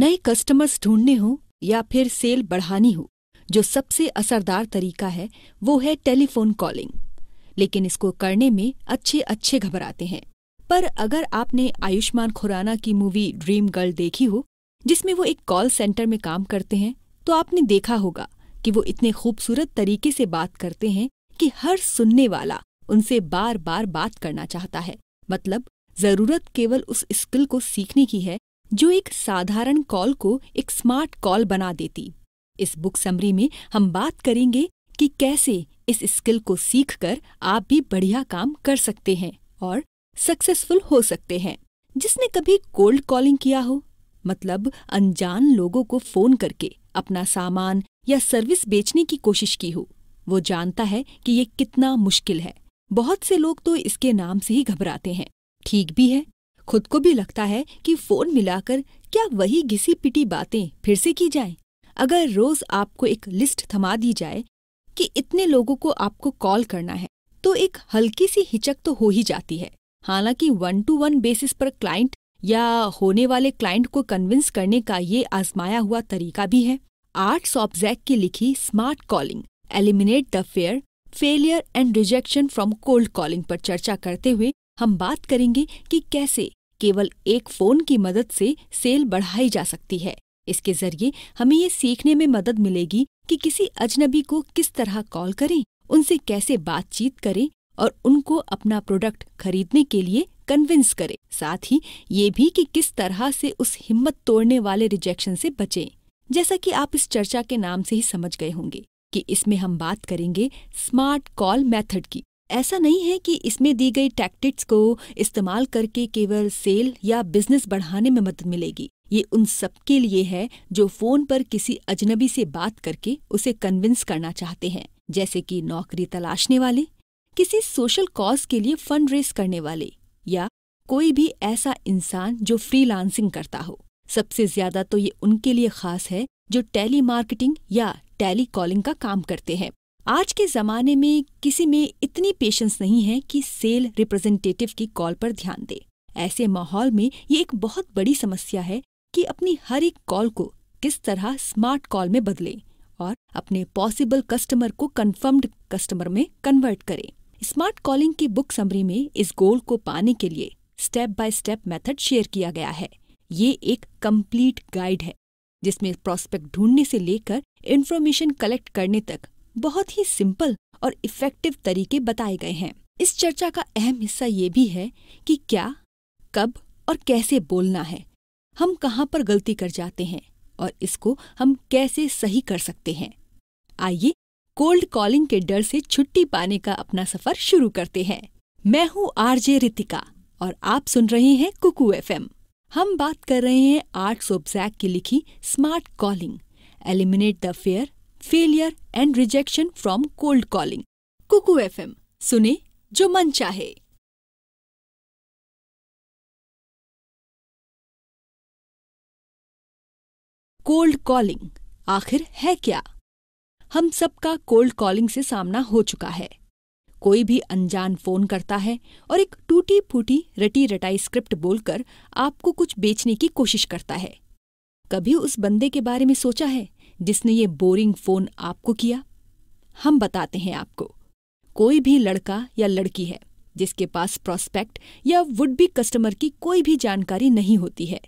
नए कस्टमर्स ढूंढने हो या फिर सेल बढ़ानी हो जो सबसे असरदार तरीका है वो है टेलीफोन कॉलिंग लेकिन इसको करने में अच्छे अच्छे घबराते हैं पर अगर आपने आयुष्मान खुराना की मूवी ड्रीम गर्ल देखी हो जिसमें वो एक कॉल सेंटर में काम करते हैं तो आपने देखा होगा कि वो इतने खूबसूरत तरीके से बात करते हैं कि हर सुनने वाला उनसे बार बार बात करना चाहता है मतलब जरूरत केवल उस स्किल को सीखने की है जो एक साधारण कॉल को एक स्मार्ट कॉल बना देती इस बुक समरी में हम बात करेंगे कि कैसे इस स्किल को सीखकर आप भी बढ़िया काम कर सकते हैं और सक्सेसफुल हो सकते हैं जिसने कभी कोल्ड कॉलिंग किया हो मतलब अनजान लोगों को फोन करके अपना सामान या सर्विस बेचने की कोशिश की हो वो जानता है कि ये कितना मुश्किल है बहुत से लोग तो इसके नाम से ही घबराते हैं ठीक भी है खुद को भी लगता है कि फोन मिलाकर क्या वही घिसी पिटी बातें फिर से की जाएं? अगर रोज आपको एक लिस्ट थमा दी जाए कि इतने लोगों को आपको कॉल करना है तो एक हल्की सी हिचक तो हो ही जाती है हालांकि वन टू वन बेसिस पर क्लाइंट या होने वाले क्लाइंट को कन्विंस करने का ये आजमाया हुआ तरीका भी है आर्ट सॉपजैक की लिखी smart calling eliminate the fear failure and rejection from cold calling पर चर्चा करते हुए हम बात करेंगे कि कैसे केवल एक फ़ोन की मदद से सेल बढ़ाई जा सकती है इसके जरिए हमें ये सीखने में मदद मिलेगी कि किसी अजनबी को किस तरह कॉल करें उनसे कैसे बातचीत करें और उनको अपना प्रोडक्ट खरीदने के लिए कन्विंस करें साथ ही ये भी कि किस तरह से उस हिम्मत तोड़ने वाले रिजेक्शन से बचें जैसा कि आप इस चर्चा के नाम से ही समझ गए होंगे कि इसमें हम बात करेंगे स्मार्ट कॉल मेथड की ऐसा नहीं है कि इसमें दी गई टैक्टिक्स को इस्तेमाल करके केवल सेल या बिजनेस बढ़ाने में मदद मिलेगी ये उन सबके लिए है जो फोन पर किसी अजनबी से बात करके उसे कन्विंस करना चाहते हैं जैसे कि नौकरी तलाशने वाले किसी सोशल कॉज के लिए फंड रेस करने वाले या कोई भी ऐसा इंसान जो फ्रीलांसिंग करता हो सबसे ज्यादा तो ये उनके लिए खास है जो टेली मार्केटिंग या टेली कॉलिंग का काम करते हैं आज के ज़माने में किसी में इतनी पेशेंस नहीं है कि सेल रिप्रेजेंटेटिव की कॉल पर ध्यान दे ऐसे माहौल में ये एक बहुत बड़ी समस्या है कि अपनी हर एक कॉल को किस तरह स्मार्ट कॉल में बदलें और अपने पॉसिबल कस्टमर को कन्फर्म्ड कस्टमर में कन्वर्ट करें स्मार्ट कॉलिंग की बुक समरी में इस गोल को पाने के लिए step by step method share किया गया है ये एक कंप्लीट गाइड है जिसमें प्रोस्पेक्ट ढूंढने से लेकर इन्फॉर्मेशन कलेक्ट करने तक बहुत ही सिंपल और इफेक्टिव तरीके बताए गए हैं इस चर्चा का अहम हिस्सा ये भी है कि क्या कब और कैसे बोलना है हम कहाँ पर गलती कर जाते हैं और इसको हम कैसे सही कर सकते हैं आइए कोल्ड कॉलिंग के डर से छुट्टी पाने का अपना सफर शुरू करते हैं मैं हूँ आरजे रितिका और आप सुन रहे हैं कुकू एफ हम बात कर रहे हैं आर्ट सोबैक की लिखी smart calling eliminate the fear failure and rejection from cold calling Kuku FM सुने जो मन चाहे कोल्ड कॉलिंग आखिर है क्या हम सबका कोल्ड कॉलिंग से सामना हो चुका है कोई भी अनजान फोन करता है और एक टूटी फूटी रटी रटाई स्क्रिप्ट बोलकर आपको कुछ बेचने की कोशिश करता है कभी उस बंदे के बारे में सोचा है जिसने ये बोरिंग फोन आपको किया हम बताते हैं आपको कोई भी लड़का या लड़की है जिसके पास प्रोस्पेक्ट या वुड बी कस्टमर की कोई भी जानकारी नहीं होती है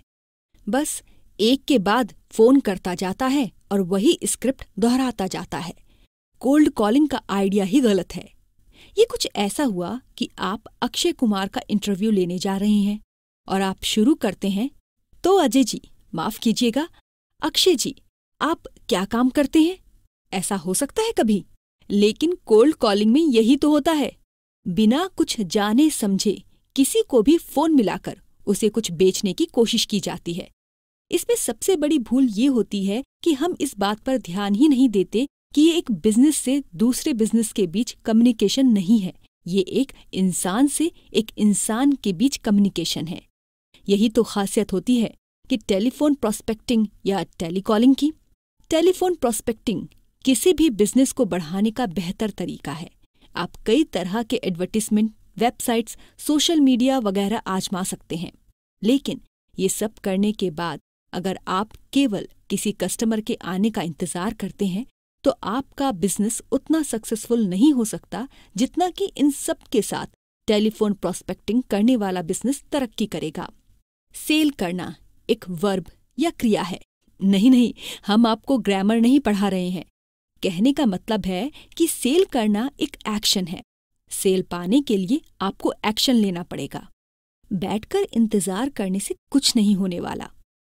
बस एक के बाद फोन करता जाता है और वही स्क्रिप्ट दोहराता जाता है कोल्ड कॉलिंग का आइडिया ही गलत है ये कुछ ऐसा हुआ कि आप अक्षय कुमार का इंटरव्यू लेने जा रहे हैं और आप शुरू करते हैं तो अजय जी माफ कीजिएगा अक्षय जी आप क्या काम करते हैं ऐसा हो सकता है कभी लेकिन कोल्ड कॉलिंग में यही तो होता है बिना कुछ जाने समझे किसी को भी फोन मिलाकर उसे कुछ बेचने की कोशिश की जाती है इसमें सबसे बड़ी भूल ये होती है कि हम इस बात पर ध्यान ही नहीं देते कि ये एक बिजनेस से दूसरे बिजनेस के बीच कम्युनिकेशन नहीं है ये एक इंसान से एक इंसान के बीच कम्युनिकेशन है यही तो खासियत होती है कि टेलीफोन प्रोस्पेक्टिंग या टेलीकॉलिंग की टेलीफोन प्रोस्पेक्टिंग किसी भी बिजनेस को बढ़ाने का बेहतर तरीका है आप कई तरह के एडवर्टिजमेंट वेबसाइट्स सोशल मीडिया वगैरह आजमा सकते हैं लेकिन ये सब करने के बाद अगर आप केवल किसी कस्टमर के आने का इंतजार करते हैं तो आपका बिजनेस उतना सक्सेसफुल नहीं हो सकता जितना कि इन सब के साथ टेलीफोन प्रोस्पेक्टिंग करने वाला बिजनेस तरक्की करेगा सेल करना एक वर्ब या क्रिया है नहीं नहीं हम आपको ग्रामर नहीं पढ़ा रहे हैं कहने का मतलब है कि सेल करना एक एक्शन है सेल पाने के लिए आपको एक्शन लेना पड़ेगा बैठकर इंतजार करने से कुछ नहीं होने वाला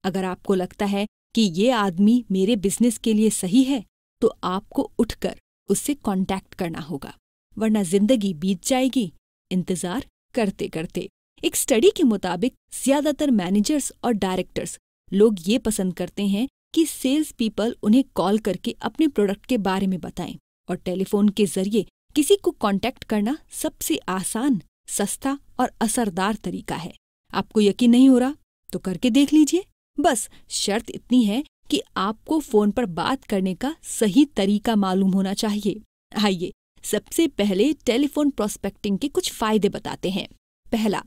अगर आपको लगता है कि ये आदमी मेरे बिजनेस के लिए सही है तो आपको उठकर उससे कांटेक्ट करना होगा वरना जिंदगी बीत जाएगी इंतजार करते करते एक स्टडी के मुताबिक ज्यादातर मैनेजर्स और डायरेक्टर्स लोग ये पसंद करते हैं कि सेल्स पीपल उन्हें कॉल करके अपने प्रोडक्ट के बारे में बताएं और टेलीफोन के जरिए किसी को कांटेक्ट करना सबसे आसान सस्ता और असरदार तरीका है आपको यकीन नहीं हो रहा तो करके देख लीजिए बस शर्त इतनी है कि आपको फोन पर बात करने का सही तरीका मालूम होना चाहिए आइए सबसे पहले टेलीफोन प्रोस्पेक्टिंग के कुछ फायदे बताते हैं पहला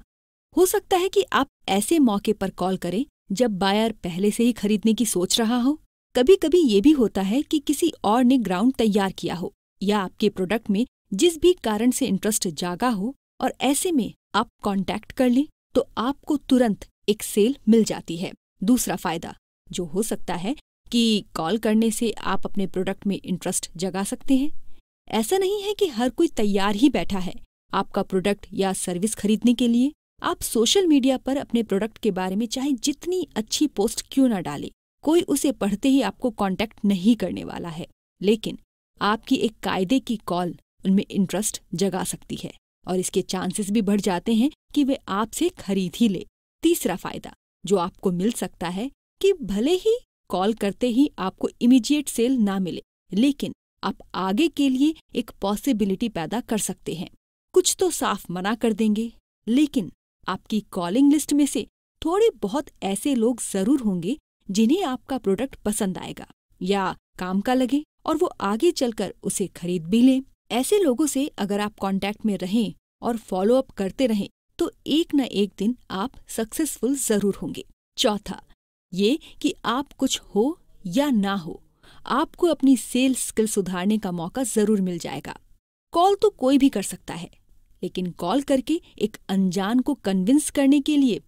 हो सकता है कि आप ऐसे मौके पर कॉल करें जब बायर पहले से ही खरीदने की सोच रहा हो कभी कभी ये भी होता है कि किसी और ने ग्राउंड तैयार किया हो या आपके प्रोडक्ट में जिस भी कारण से इंटरेस्ट जागा हो और ऐसे में आप कॉन्टैक्ट कर लें तो आपको तुरंत एक सेल मिल जाती है दूसरा फायदा जो हो सकता है कि कॉल करने से आप अपने प्रोडक्ट में इंटरेस्ट जगा सकते हैं ऐसा नहीं है कि हर कोई तैयार ही बैठा है आपका प्रोडक्ट या सर्विस खरीदने के लिए आप सोशल मीडिया पर अपने प्रोडक्ट के बारे में चाहे जितनी अच्छी पोस्ट क्यों ना डालें कोई उसे पढ़ते ही आपको कांटेक्ट नहीं करने वाला है लेकिन आपकी एक कायदे की कॉल उनमें इंटरेस्ट जगा सकती है और इसके चांसेस भी बढ़ जाते हैं कि वे आपसे खरीद ही ले तीसरा फायदा जो आपको मिल सकता है कि भले ही कॉल करते ही आपको इमीडिएट सेल ना मिले लेकिन आप आगे के लिए एक पॉसिबिलिटी पैदा कर सकते हैं कुछ तो साफ मना कर देंगे लेकिन आपकी कॉलिंग लिस्ट में से थोड़े बहुत ऐसे लोग जरूर होंगे जिन्हें आपका प्रोडक्ट पसंद आएगा या काम का लगे और वो आगे चलकर उसे खरीद भी लें ऐसे लोगों से अगर आप कांटेक्ट में रहें और फॉलो अप करते रहें तो एक न एक दिन आप सक्सेसफुल जरूर होंगे चौथा ये कि आप कुछ हो या ना हो आपको अपनी सेल स्किल सुधारने का मौका जरूर मिल जाएगा कॉल तो कोई भी कर सकता है लेकिन कॉल करके एक अनजान को कन्विंस करने के लिए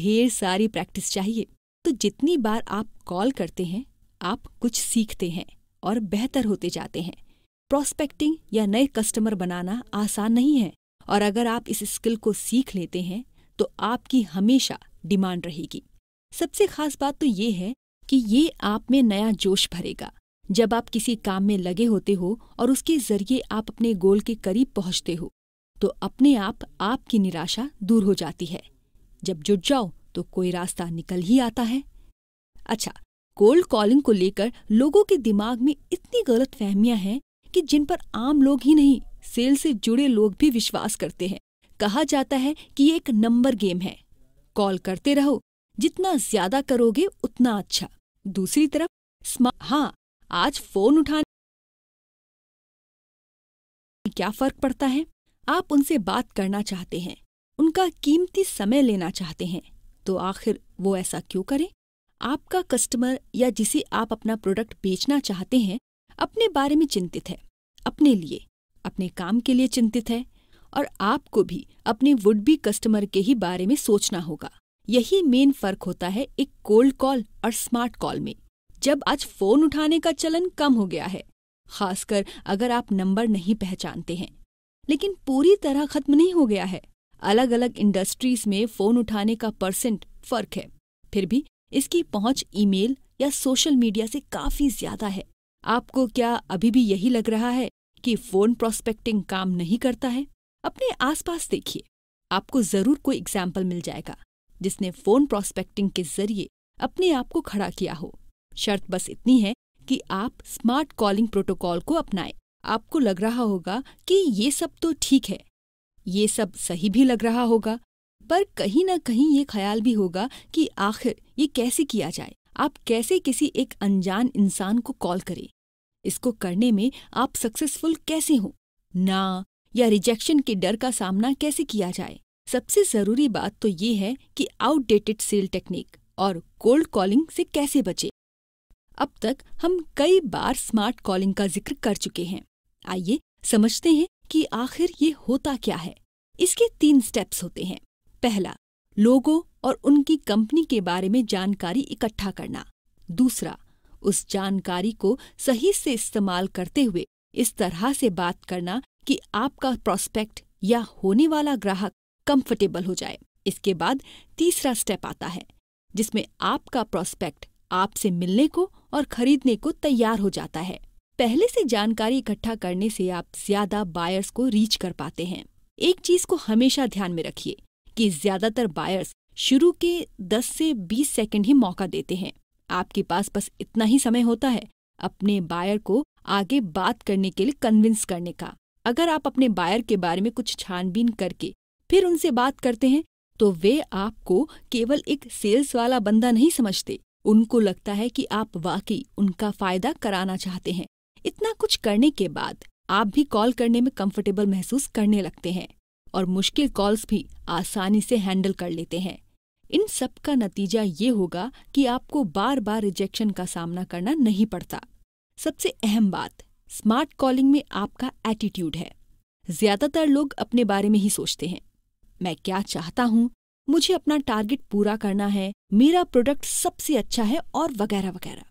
ढेर सारी प्रैक्टिस चाहिए तो जितनी बार आप कॉल करते हैं आप कुछ सीखते हैं और बेहतर होते जाते हैं प्रोस्पेक्टिंग या नए कस्टमर बनाना आसान नहीं है और अगर आप इस स्किल को सीख लेते हैं तो आपकी हमेशा डिमांड रहेगी सबसे खास बात तो ये है कि ये आप में नया जोश भरेगा जब आप किसी काम में लगे होते हो और उसके जरिए आप अपने गोल के करीब पहुंचते हो तो अपने आप आपकी निराशा दूर हो जाती है जब जुट जाओ तो कोई रास्ता निकल ही आता है अच्छा कोल्ड कॉलिंग को लेकर लोगों के दिमाग में इतनी गलत फहमियां हैं कि जिन पर आम लोग ही नहीं सेल से जुड़े लोग भी विश्वास करते हैं कहा जाता है कि ये एक नंबर गेम है कॉल करते रहो जितना ज्यादा करोगे उतना अच्छा दूसरी तरफ स्मार्ट हाँ आज फोन उठाने क्या फर्क पड़ता है आप उनसे बात करना चाहते हैं उनका कीमती समय लेना चाहते हैं तो आखिर वो ऐसा क्यों करें आपका कस्टमर या जिसे आप अपना प्रोडक्ट बेचना चाहते हैं अपने बारे में चिंतित है अपने लिए अपने काम के लिए चिंतित है और आपको भी अपने वुड बी कस्टमर के ही बारे में सोचना होगा यही मेन फर्क होता है एक कोल्ड कॉल और स्मार्ट कॉल में जब आज फोन उठाने का चलन कम हो गया है खासकर अगर आप नंबर नहीं पहचानते हैं लेकिन पूरी तरह खत्म नहीं हो गया है अलग अलग इंडस्ट्रीज में फोन उठाने का परसेंट फर्क है फिर भी इसकी पहुंच ईमेल या सोशल मीडिया से काफी ज्यादा है आपको क्या अभी भी यही लग रहा है कि फोन प्रोस्पेक्टिंग काम नहीं करता है अपने आसपास देखिए आपको जरूर कोई एग्जाम्पल मिल जाएगा जिसने फोन प्रोस्पेक्टिंग के जरिए अपने आप को खड़ा किया हो शर्त बस इतनी है कि आप स्मार्ट कॉलिंग प्रोटोकॉल को अपनाएं आपको लग रहा होगा कि ये सब तो ठीक है ये सब सही भी लग रहा होगा पर कहीं ना कहीं ये ख्याल भी होगा कि आखिर ये कैसे किया जाए आप कैसे किसी एक अनजान इंसान को कॉल करें इसको करने में आप सक्सेसफुल कैसे हो ना या रिजेक्शन के डर का सामना कैसे किया जाए सबसे जरूरी बात तो ये है कि आउटडेटेड सेल टेक्निक और कोल्ड कॉलिंग से कैसे बचे अब तक हम कई बार स्मार्ट कॉलिंग का जिक्र कर चुके हैं आइए समझते हैं कि आखिर ये होता क्या है इसके तीन स्टेप्स होते हैं पहला लोगों और उनकी कंपनी के बारे में जानकारी इकट्ठा करना दूसरा उस जानकारी को सही से इस्तेमाल करते हुए इस तरह से बात करना कि आपका प्रोस्पेक्ट या होने वाला ग्राहक कंफर्टेबल हो जाए इसके बाद तीसरा स्टेप आता है जिसमें आपका प्रोस्पेक्ट आपसे मिलने को और खरीदने को तैयार हो जाता है पहले से जानकारी इकट्ठा करने से आप ज्यादा बायर्स को रीच कर पाते हैं एक चीज को हमेशा ध्यान में रखिए कि ज्यादातर बायर्स शुरू के 10 से 20 सेकंड ही मौका देते हैं आपके पास बस इतना ही समय होता है अपने बायर को आगे बात करने के लिए कन्विंस करने का अगर आप अपने बायर के बारे में कुछ छानबीन करके फिर उनसे बात करते हैं तो वे आपको केवल एक सेल्स वाला बंदा नहीं समझते उनको लगता है कि आप वाकई उनका फायदा कराना चाहते हैं इतना कुछ करने के बाद आप भी कॉल करने में कंफर्टेबल महसूस करने लगते हैं और मुश्किल कॉल्स भी आसानी से हैंडल कर लेते हैं इन सब का नतीजा ये होगा कि आपको बार बार रिजेक्शन का सामना करना नहीं पड़ता सबसे अहम बात स्मार्ट कॉलिंग में आपका एटीट्यूड है ज्यादातर लोग अपने बारे में ही सोचते हैं मैं क्या चाहता हूँ मुझे अपना टारगेट पूरा करना है मेरा प्रोडक्ट सबसे अच्छा है और वगैरह वगैरह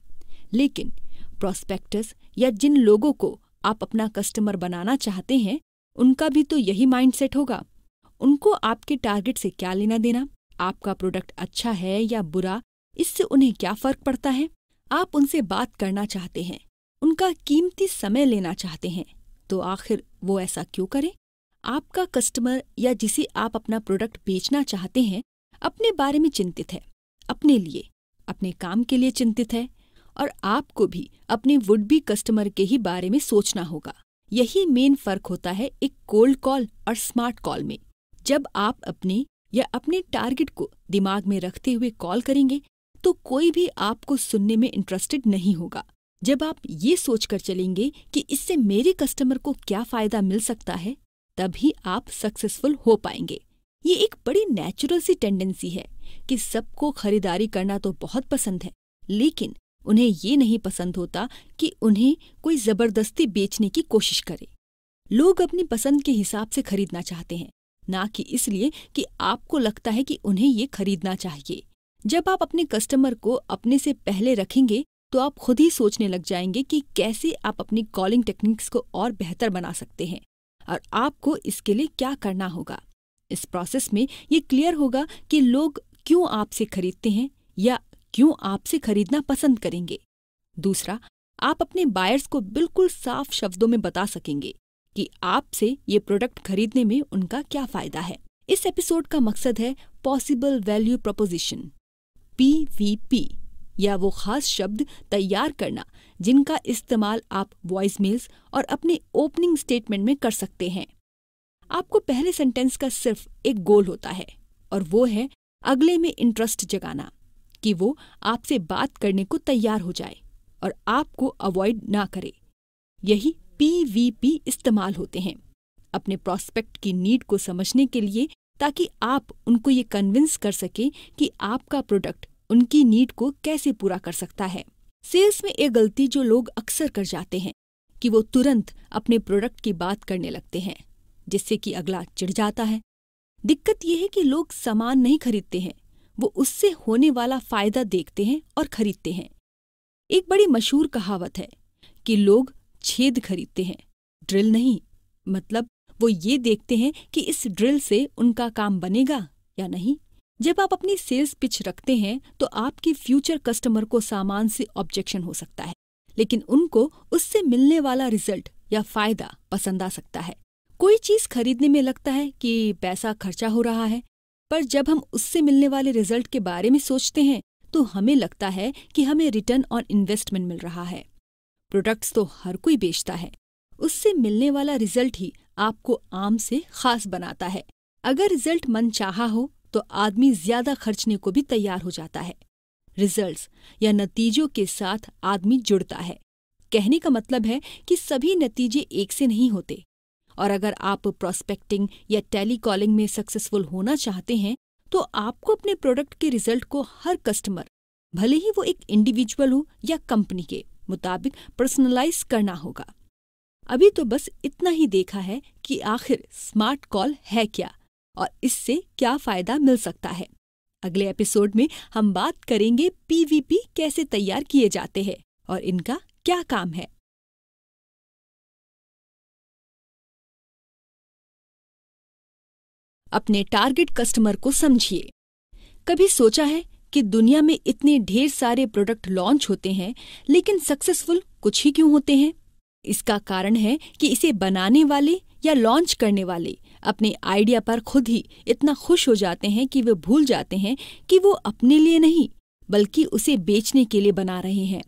लेकिन प्रोस्पेक्टस या जिन लोगों को आप अपना कस्टमर बनाना चाहते हैं उनका भी तो यही माइंडसेट होगा उनको आपके टारगेट से क्या लेना देना आपका प्रोडक्ट अच्छा है या बुरा इससे उन्हें क्या फर्क पड़ता है आप उनसे बात करना चाहते हैं उनका कीमती समय लेना चाहते हैं तो आखिर वो ऐसा क्यों करें आपका कस्टमर या जिसे आप अपना प्रोडक्ट बेचना चाहते हैं अपने बारे में चिंतित है अपने लिए अपने काम के लिए चिंतित है और आपको भी अपने वुड बी कस्टमर के ही बारे में सोचना होगा यही मेन फर्क होता है एक कोल्ड कॉल और स्मार्ट कॉल में जब आप अपने या अपने टारगेट को दिमाग में रखते हुए कॉल करेंगे तो कोई भी आपको सुनने में इंटरेस्टेड नहीं होगा जब आप ये सोचकर चलेंगे कि इससे मेरे कस्टमर को क्या फायदा मिल सकता है तभी आप सक्सेसफुल हो पाएंगे ये एक बड़ी नेचुरल सी टेंडेंसी है कि सबको खरीदारी करना तो बहुत पसंद है लेकिन उन्हें ये नहीं पसंद होता कि उन्हें कोई जबरदस्ती बेचने की कोशिश करे लोग अपनी पसंद के हिसाब से खरीदना चाहते हैं ना कि इसलिए कि आपको लगता है कि उन्हें ये खरीदना चाहिए जब आप अपने कस्टमर को अपने से पहले रखेंगे तो आप खुद ही सोचने लग जाएंगे कि कैसे आप अपनी कॉलिंग टेक्निक्स को और बेहतर बना सकते हैं और आपको इसके लिए क्या करना होगा इस प्रोसेस में ये क्लियर होगा कि लोग क्यों आपसे खरीदते हैं या क्यों आपसे खरीदना पसंद करेंगे दूसरा आप अपने बायर्स को बिल्कुल साफ शब्दों में बता सकेंगे कि आपसे ये प्रोडक्ट खरीदने में उनका क्या फायदा है इस एपिसोड का मकसद है पॉसिबल वैल्यू प्रोपोजिशन पीवीपी या वो खास शब्द तैयार करना जिनका इस्तेमाल आप वॉइस मेल्स और अपने ओपनिंग स्टेटमेंट में कर सकते हैं आपको पहले सेंटेंस का सिर्फ एक गोल होता है और वो है अगले में इंटरेस्ट जगाना कि वो आपसे बात करने को तैयार हो जाए और आपको अवॉइड ना करे यही पीवीपी इस्तेमाल होते हैं अपने प्रॉस्पेक्ट की नीड को समझने के लिए ताकि आप उनको ये कन्विंस कर सके कि आपका प्रोडक्ट उनकी नीड को कैसे पूरा कर सकता है सेल्स में एक गलती जो लोग अक्सर कर जाते हैं कि वो तुरंत अपने प्रोडक्ट की बात करने लगते हैं जिससे कि अगला चिढ़ जाता है दिक्कत यह है कि लोग सामान नहीं खरीदते हैं वो उससे होने वाला फायदा देखते हैं और खरीदते हैं एक बड़ी मशहूर कहावत है कि लोग छेद खरीदते हैं ड्रिल नहीं मतलब वो ये देखते हैं कि इस ड्रिल से उनका काम बनेगा या नहीं जब आप अपनी सेल्स पिच रखते हैं तो आपके फ्यूचर कस्टमर को सामान से ऑब्जेक्शन हो सकता है लेकिन उनको उससे मिलने वाला रिजल्ट या फायदा पसंद आ सकता है कोई चीज खरीदने में लगता है कि पैसा खर्चा हो रहा है पर जब हम उससे मिलने वाले रिजल्ट के बारे में सोचते हैं तो हमें लगता है कि हमें रिटर्न ऑन इन्वेस्टमेंट मिल रहा है प्रोडक्ट्स तो हर कोई बेचता है उससे मिलने वाला रिजल्ट ही आपको आम से खास बनाता है अगर रिजल्ट मन चाह हो तो आदमी ज्यादा खर्चने को भी तैयार हो जाता है रिजल्ट्स या नतीजों के साथ आदमी जुड़ता है कहने का मतलब है कि सभी नतीजे एक से नहीं होते और अगर आप प्रोस्पेक्टिंग या टेली कॉलिंग में सक्सेसफुल होना चाहते हैं तो आपको अपने प्रोडक्ट के रिजल्ट को हर कस्टमर भले ही वो एक इंडिविजुअल हो या कंपनी के मुताबिक पर्सनलाइज करना होगा अभी तो बस इतना ही देखा है कि आखिर स्मार्ट कॉल है क्या और इससे क्या फायदा मिल सकता है अगले एपिसोड में हम बात करेंगे पीवीपी कैसे तैयार किए जाते हैं और इनका क्या काम है अपने टारगेट कस्टमर को समझिए कभी सोचा है कि दुनिया में इतने ढेर सारे प्रोडक्ट लॉन्च होते हैं लेकिन सक्सेसफुल कुछ ही क्यों होते हैं इसका कारण है कि इसे बनाने वाले या लॉन्च करने वाले अपने आइडिया पर खुद ही इतना खुश हो जाते हैं कि वे भूल जाते हैं कि वो अपने लिए नहीं बल्कि उसे बेचने के लिए बना रहे हैं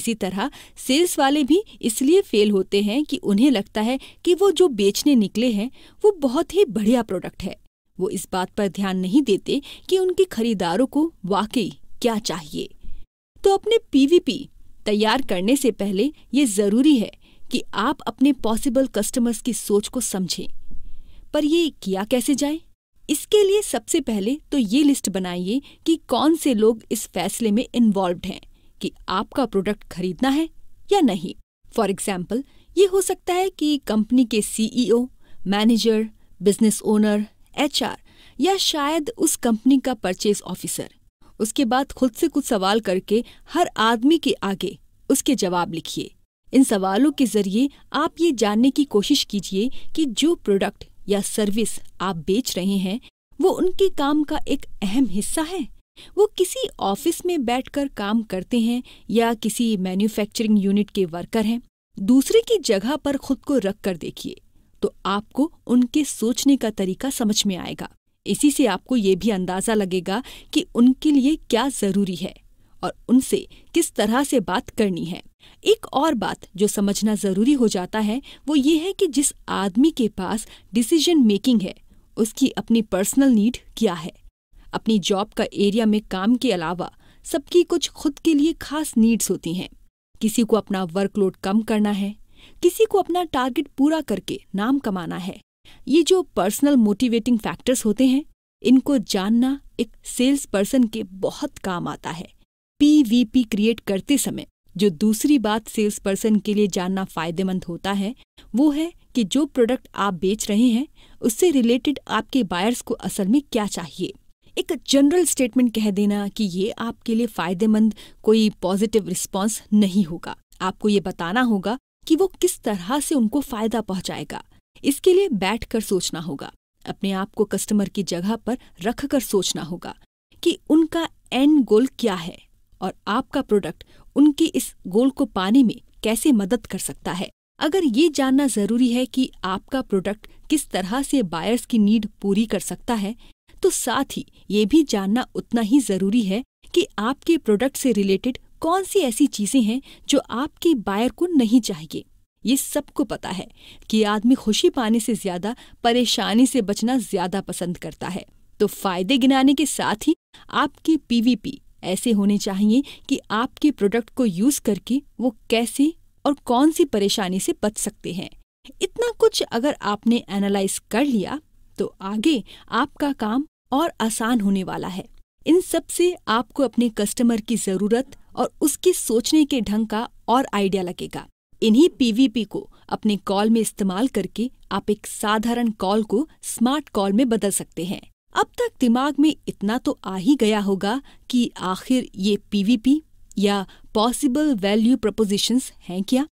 इसी तरह सेल्स वाले भी इसलिए फेल होते हैं कि उन्हें लगता है कि वो जो बेचने निकले हैं वो बहुत ही बढ़िया प्रोडक्ट है वो इस बात पर ध्यान नहीं देते कि उनके खरीदारों को वाकई क्या चाहिए तो अपने पीवीपी तैयार करने से पहले ये जरूरी है कि आप अपने पॉसिबल कस्टमर्स की सोच को समझें पर ये किया कैसे जाए इसके लिए सबसे पहले तो ये लिस्ट बनाइए कि कौन से लोग इस फैसले में इन्वॉल्व हैं कि आपका प्रोडक्ट खरीदना है या नहीं फॉर एग्जाम्पल ये हो सकता है कि कंपनी के CEO manager business owner HR या शायद उस कंपनी का परचेज ऑफिसर उसके बाद खुद से कुछ सवाल करके हर आदमी के आगे उसके जवाब लिखिए इन सवालों के जरिए आप ये जानने की कोशिश कीजिए कि जो प्रोडक्ट या सर्विस आप बेच रहे हैं वो उनके काम का एक अहम हिस्सा है वो किसी ऑफिस में बैठकर काम करते हैं या किसी मैन्युफैक्चरिंग यूनिट के वर्कर हैं दूसरे की जगह पर खुद को रख कर देखिए तो आपको उनके सोचने का तरीका समझ में आएगा इसी से आपको ये भी अंदाज़ा लगेगा कि उनके लिए क्या ज़रूरी है और उनसे किस तरह से बात करनी है एक और बात जो समझना ज़रूरी हो जाता है वो ये है कि जिस आदमी के पास डिसीजन मेकिंग है उसकी अपनी पर्सनल नीड क्या है अपनी जॉब का एरिया में काम के अलावा सबकी कुछ खुद के लिए खास नीड्स होती हैं किसी को अपना वर्कलोड कम करना है किसी को अपना टारगेट पूरा करके नाम कमाना है ये जो पर्सनल मोटिवेटिंग फैक्टर्स होते हैं इनको जानना एक सेल्स पर्सन के बहुत काम आता है पीवीपी क्रिएट करते समय जो दूसरी बात सेल्स पर्सन के लिए जानना फायदेमंद होता है वो है कि जो प्रोडक्ट आप बेच रहे हैं उससे रिलेटेड आपके बायर्स को असल में क्या चाहिए एक जनरल स्टेटमेंट कह देना कि ये आपके लिए फायदेमंद कोई पॉजिटिव रिस्पॉन्स नहीं होगा आपको ये बताना होगा कि वो किस तरह से उनको फायदा पहुंचाएगा इसके लिए बैठ कर सोचना होगा अपने आप को कस्टमर की जगह पर रख कर सोचना होगा कि उनका एंड गोल क्या है और आपका प्रोडक्ट उनकी इस गोल को पाने में कैसे मदद कर सकता है अगर ये जानना जरूरी है कि आपका प्रोडक्ट किस तरह से बायर्स की नीड पूरी कर सकता है तो साथ ही ये भी जानना उतना ही जरूरी है कि आपके प्रोडक्ट से रिलेटेड कौन सी ऐसी चीजें हैं जो आपके बायर को नहीं चाहिए ये सबको पता है कि आदमी खुशी पाने से ज्यादा परेशानी से बचना ज्यादा पसंद करता है तो फायदे गिनाने के साथ ही आपके पीवीपी ऐसे होने चाहिए कि आपके प्रोडक्ट को यूज करके वो कैसे और कौन सी परेशानी से बच सकते हैं इतना कुछ अगर आपने एनालाइज कर लिया तो आगे आपका काम और आसान होने वाला है इन सब से आपको अपने कस्टमर की जरूरत और उसके सोचने के ढंग का और आइडिया लगेगा इन्हीं पीवीपी को अपने कॉल में इस्तेमाल करके आप एक साधारण कॉल को स्मार्ट कॉल में बदल सकते हैं अब तक दिमाग में इतना तो आ ही गया होगा कि आखिर ये पीवीपी या पॉसिबल वैल्यू प्रपोजिशन हैं क्या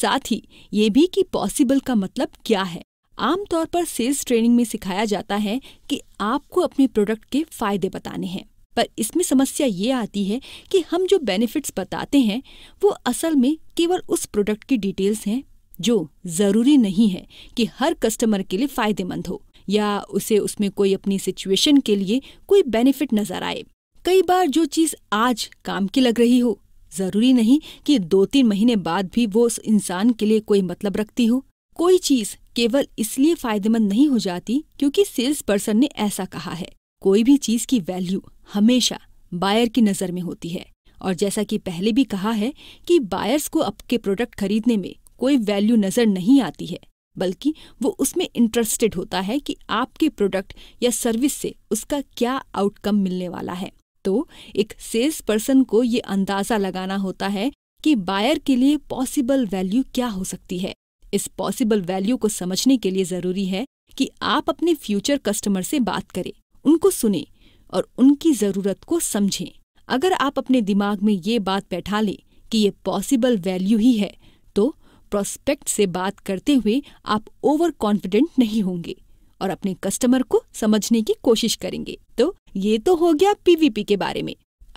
साथ ही ये भी कि पॉसिबल का मतलब क्या है आमतौर पर सेल्स ट्रेनिंग में सिखाया जाता है कि आपको अपने प्रोडक्ट के फायदे बताने हैं पर इसमें समस्या ये आती है कि हम जो बेनिफिट्स बताते हैं वो असल में केवल उस प्रोडक्ट की डिटेल्स हैं जो ज़रूरी नहीं है कि हर कस्टमर के लिए फ़ायदेमंद हो या उसे उसमें कोई अपनी सिचुएशन के लिए कोई बेनिफिट नज़र आए कई बार जो चीज़ आज काम की लग रही हो ज़रूरी नहीं कि दो तीन महीने बाद भी वो उस इंसान के लिए कोई मतलब रखती हो कोई चीज़ केवल इसलिए फ़ायदेमंद नहीं हो जाती क्योंकि सेल्स पर्सन ने ऐसा कहा है कोई भी चीज़ की वैल्यू हमेशा बायर की नज़र में होती है और जैसा कि पहले भी कहा है कि बायर्स को आपके प्रोडक्ट खरीदने में कोई वैल्यू नज़र नहीं आती है बल्कि वो उसमें इंटरेस्टेड होता है कि आपके प्रोडक्ट या सर्विस से उसका क्या आउटकम मिलने वाला है तो एक सेल्स पर्सन को ये अंदाज़ा लगाना होता है कि बायर के लिए पॉसिबल वैल्यू क्या हो सकती है इस पॉसिबल वैल्यू को समझने के लिए ज़रूरी है कि आप अपने फ्यूचर कस्टमर से बात करें उनको सुने और उनकी ज़रूरत को समझें अगर आप अपने दिमाग में ये बात बैठा लें कि ये पॉसिबल वैल्यू ही है तो प्रोस्पेक्ट से बात करते हुए आप ओवर कॉन्फिडेंट नहीं होंगे और अपने कस्टमर को समझने की कोशिश करेंगे तो ये तो हो गया पीवीपी के बारे में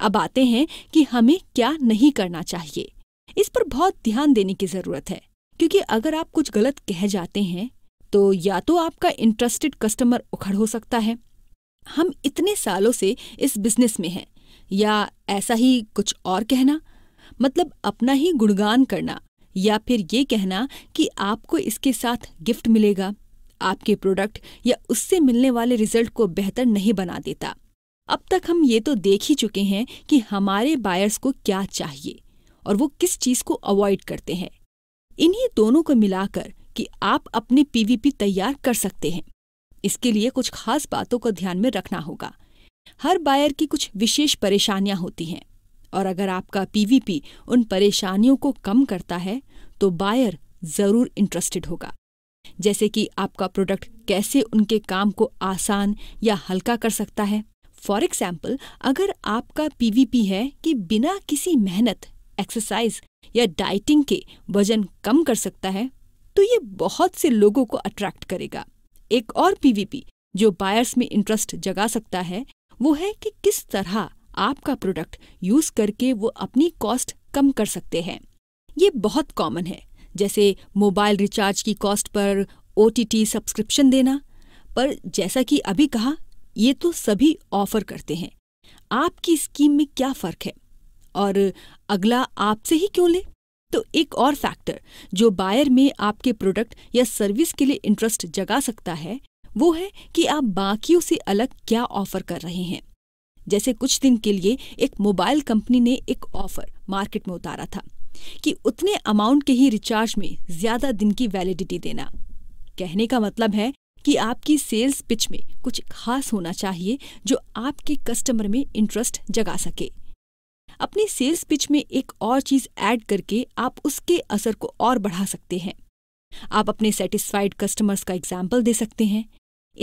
अब आते हैं कि हमें क्या नहीं करना चाहिए इस पर बहुत ध्यान देने की जरूरत है क्योंकि अगर आप कुछ गलत कह जाते हैं तो या तो आपका इंटरेस्टेड कस्टमर उखड़ हो सकता है हम इतने सालों से इस बिजनेस में हैं या ऐसा ही कुछ और कहना मतलब अपना ही गुणगान करना या फिर ये कहना कि आपको इसके साथ गिफ्ट मिलेगा आपके प्रोडक्ट या उससे मिलने वाले रिजल्ट को बेहतर नहीं बना देता अब तक हम ये तो देख ही चुके हैं कि हमारे बायर्स को क्या चाहिए और वो किस चीज को अवॉइड करते हैं इन्हीं दोनों को मिलाकर कि आप अपने पीवीपी तैयार कर सकते हैं इसके लिए कुछ खास बातों को ध्यान में रखना होगा हर बायर की कुछ विशेष परेशानियां होती हैं और अगर आपका पीवीपी उन परेशानियों को कम करता है तो बायर जरूर इंटरेस्टेड होगा जैसे कि आपका प्रोडक्ट कैसे उनके काम को आसान या हल्का कर सकता है फॉर एग्जाम्पल अगर आपका पीवीपी है कि बिना किसी मेहनत एक्सरसाइज या डाइटिंग के वजन कम कर सकता है तो ये बहुत से लोगों को अट्रैक्ट करेगा एक और पीवीपी जो बायर्स में इंटरेस्ट जगा सकता है वो है कि किस तरह आपका प्रोडक्ट यूज करके वो अपनी कॉस्ट कम कर सकते हैं ये बहुत कॉमन है जैसे मोबाइल रिचार्ज की कॉस्ट पर ओ सब्सक्रिप्शन देना पर जैसा कि अभी कहा ये तो सभी ऑफर करते हैं आपकी स्कीम में क्या फ़र्क है और अगला आपसे ही क्यों ले तो एक और फैक्टर जो बायर में आपके प्रोडक्ट या सर्विस के लिए इंटरेस्ट जगा सकता है वो है कि आप बाकियों से अलग क्या ऑफर कर रहे हैं जैसे कुछ दिन के लिए एक मोबाइल कंपनी ने एक ऑफर मार्केट में उतारा था कि उतने अमाउंट के ही रिचार्ज में ज्यादा दिन की वैलिडिटी देना कहने का मतलब है कि आपकी सेल्स पिच में कुछ खास होना चाहिए जो आपके कस्टमर में इंटरेस्ट जगा सके अपने सेल्स पिच में एक और चीज ऐड करके आप उसके असर को और बढ़ा सकते हैं आप अपने सेटिस्फाइड कस्टमर्स का एग्जाम्पल दे सकते हैं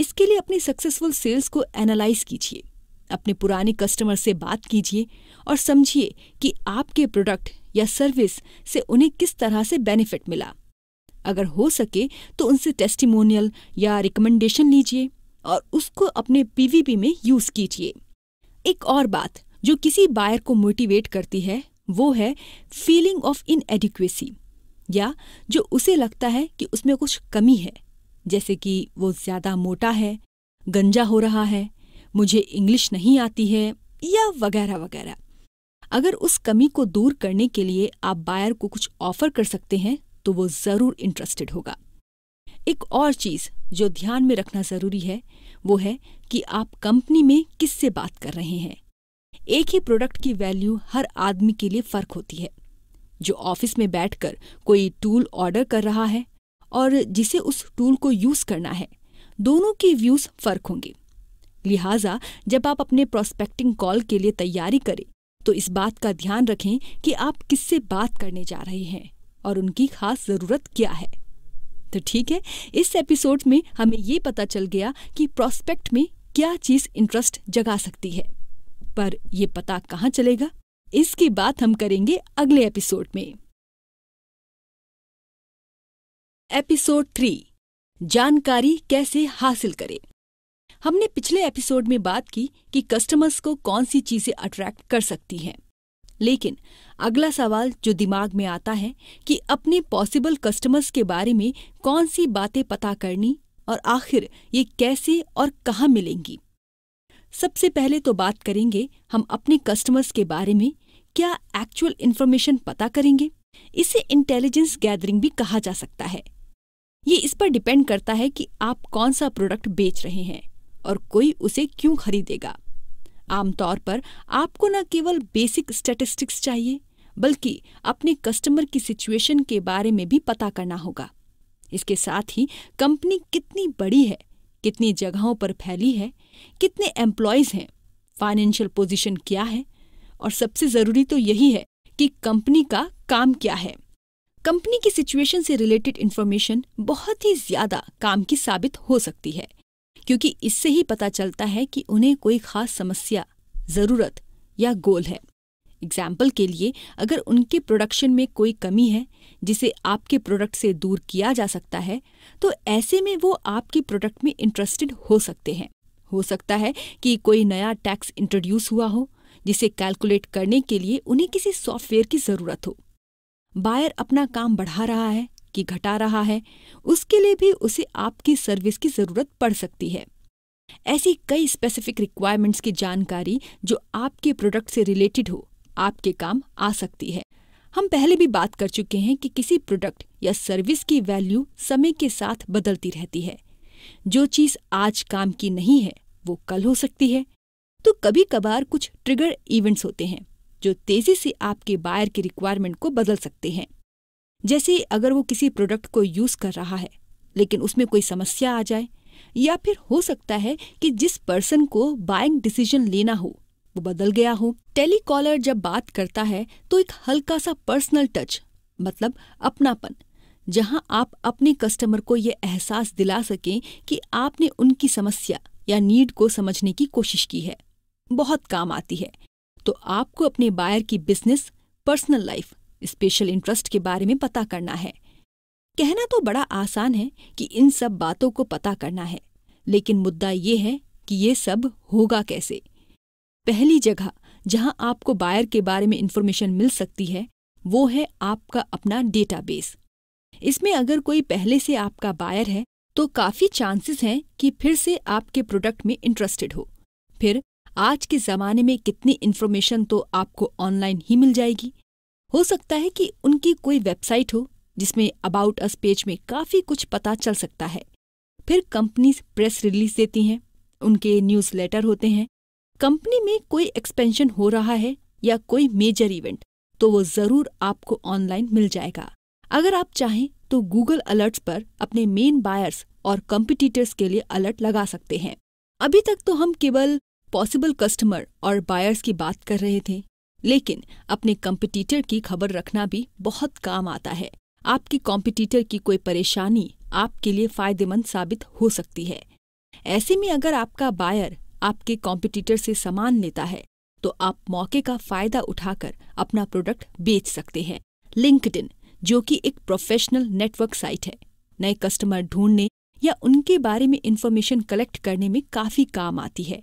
इसके लिए अपने सक्सेसफुल सेल्स को एनालाइज कीजिए अपने पुराने कस्टमर से बात कीजिए और समझिए कि आपके प्रोडक्ट या सर्विस से उन्हें किस तरह से बेनिफिट मिला अगर हो सके तो उनसे टेस्टिमोनियल या रिकमेंडेशन लीजिए और उसको अपने पीवीपी में यूज कीजिए एक और बात जो किसी बायर को मोटिवेट करती है वो है फीलिंग ऑफ इनएडिक्वेसी या जो उसे लगता है कि उसमें कुछ कमी है जैसे कि वो ज़्यादा मोटा है गंजा हो रहा है मुझे इंग्लिश नहीं आती है या वगैरह वगैरह अगर उस कमी को दूर करने के लिए आप बायर को कुछ ऑफर कर सकते हैं तो वो ज़रूर इंटरेस्टेड होगा एक और चीज़ जो ध्यान में रखना ज़रूरी है वो है कि आप कंपनी में किससे बात कर रहे हैं एक ही प्रोडक्ट की वैल्यू हर आदमी के लिए फ़र्क होती है जो ऑफिस में बैठकर कोई टूल ऑर्डर कर रहा है और जिसे उस टूल को यूज़ करना है दोनों के व्यूज़ फ़र्क होंगे लिहाजा जब आप अपने प्रोस्पेक्टिंग कॉल के लिए तैयारी करें तो इस बात का ध्यान रखें कि आप किससे बात करने जा रहे हैं और उनकी खास ज़रूरत क्या है तो ठीक है इस एपिसोड में हमें ये पता चल गया कि प्रोस्पेक्ट में क्या चीज़ इंटरेस्ट जगा सकती है पर ये पता कहाँ चलेगा इसकी बात हम करेंगे अगले एपिसोड में एपिसोड थ्री जानकारी कैसे हासिल करें हमने पिछले एपिसोड में बात की कि कस्टमर्स को कौन सी चीजें अट्रैक्ट कर सकती हैं लेकिन अगला सवाल जो दिमाग में आता है कि अपने पॉसिबल कस्टमर्स के बारे में कौन सी बातें पता करनी और आखिर ये कैसे और कहाँ मिलेंगी सबसे पहले तो बात करेंगे हम अपने कस्टमर्स के बारे में क्या एक्चुअल इन्फॉर्मेशन पता करेंगे इसे इंटेलिजेंस गैदरिंग भी कहा जा सकता है ये इस पर डिपेंड करता है कि आप कौन सा प्रोडक्ट बेच रहे हैं और कोई उसे क्यों खरीदेगा आमतौर पर आपको न केवल बेसिक स्टेटिस्टिक्स चाहिए बल्कि अपने कस्टमर की सिचुएशन के बारे में भी पता करना होगा इसके साथ ही कंपनी कितनी बड़ी है कितनी जगहों पर फैली है कितने एम्प्लॉयज हैं फाइनेंशियल पोजीशन क्या है और सबसे जरूरी तो यही है कि कंपनी का काम क्या है कंपनी की सिचुएशन से रिलेटेड इन्फॉर्मेशन बहुत ही ज्यादा काम की साबित हो सकती है क्योंकि इससे ही पता चलता है कि उन्हें कोई खास समस्या जरूरत या गोल है एग्जाम्पल के लिए अगर उनके प्रोडक्शन में कोई कमी है जिसे आपके प्रोडक्ट से दूर किया जा सकता है तो ऐसे में वो आपके प्रोडक्ट में इंटरेस्टेड हो सकते हैं हो सकता है कि कोई नया टैक्स इंट्रोड्यूस हुआ हो जिसे कैलकुलेट करने के लिए उन्हें किसी सॉफ्टवेयर की जरूरत हो बायर अपना काम बढ़ा रहा है कि घटा रहा है उसके लिए भी उसे आपकी सर्विस की जरूरत पड़ सकती है ऐसी कई स्पेसिफिक रिक्वायरमेंट्स की जानकारी जो आपके प्रोडक्ट से रिलेटेड हो आपके काम आ सकती है हम पहले भी बात कर चुके हैं कि किसी प्रोडक्ट या सर्विस की वैल्यू समय के साथ बदलती रहती है जो चीज आज काम की नहीं है वो कल हो सकती है तो कभी कभार कुछ ट्रिगर इवेंट्स होते हैं जो तेजी से आपके बायर की रिक्वायरमेंट को बदल सकते हैं जैसे अगर वो किसी प्रोडक्ट को यूज कर रहा है लेकिन उसमें कोई समस्या आ जाए या फिर हो सकता है कि जिस पर्सन को बाइंग डिसीजन लेना हो वो बदल गया हो टेलीकॉलर जब बात करता है तो एक हल्का सा पर्सनल टच मतलब अपनापन जहां आप अपने कस्टमर को ये एहसास दिला सकें कि आपने उनकी समस्या या नीड को समझने की कोशिश की है बहुत काम आती है तो आपको अपने बायर की business personal life special interest के बारे में पता करना है कहना तो बड़ा आसान है कि इन सब बातों को पता करना है लेकिन मुद्दा ये है कि ये सब होगा कैसे पहली जगह जहां आपको बायर के बारे में इंफॉर्मेशन मिल सकती है वो है आपका अपना डेटाबेस इसमें अगर कोई पहले से आपका बायर है तो काफ़ी चांसेस हैं कि फिर से आपके प्रोडक्ट में इंटरेस्टेड हो फिर आज के ज़माने में कितनी इन्फॉर्मेशन तो आपको ऑनलाइन ही मिल जाएगी हो सकता है कि उनकी कोई वेबसाइट हो जिसमें अबाउट अस पेज में काफ़ी कुछ पता चल सकता है फिर कंपनीज प्रेस रिलीज देती हैं उनके न्यूज़ लेटर होते हैं कंपनी में कोई एक्सपेंशन हो रहा है या कोई मेजर इवेंट तो वो जरूर आपको ऑनलाइन मिल जाएगा अगर आप चाहें तो गूगल अलर्ट्स पर अपने मेन बायर्स और कॉम्पिटिटर्स के लिए अलर्ट लगा सकते हैं अभी तक तो हम केवल पॉसिबल कस्टमर और बायर्स की बात कर रहे थे लेकिन अपने कम्पिटिटर की खबर रखना भी बहुत काम आता है आपके कॉम्पिटिटर की कोई परेशानी आपके लिए फायदेमंद साबित हो सकती है ऐसे में अगर आपका बायर आपके कॉम्पिटिटर से सामान लेता है तो आप मौके का फायदा उठाकर अपना प्रोडक्ट बेच सकते हैं लिंकड जो कि एक प्रोफेशनल नेटवर्क साइट है नए कस्टमर ढूंढने या उनके बारे में इन्फॉर्मेशन कलेक्ट करने में काफी काम आती है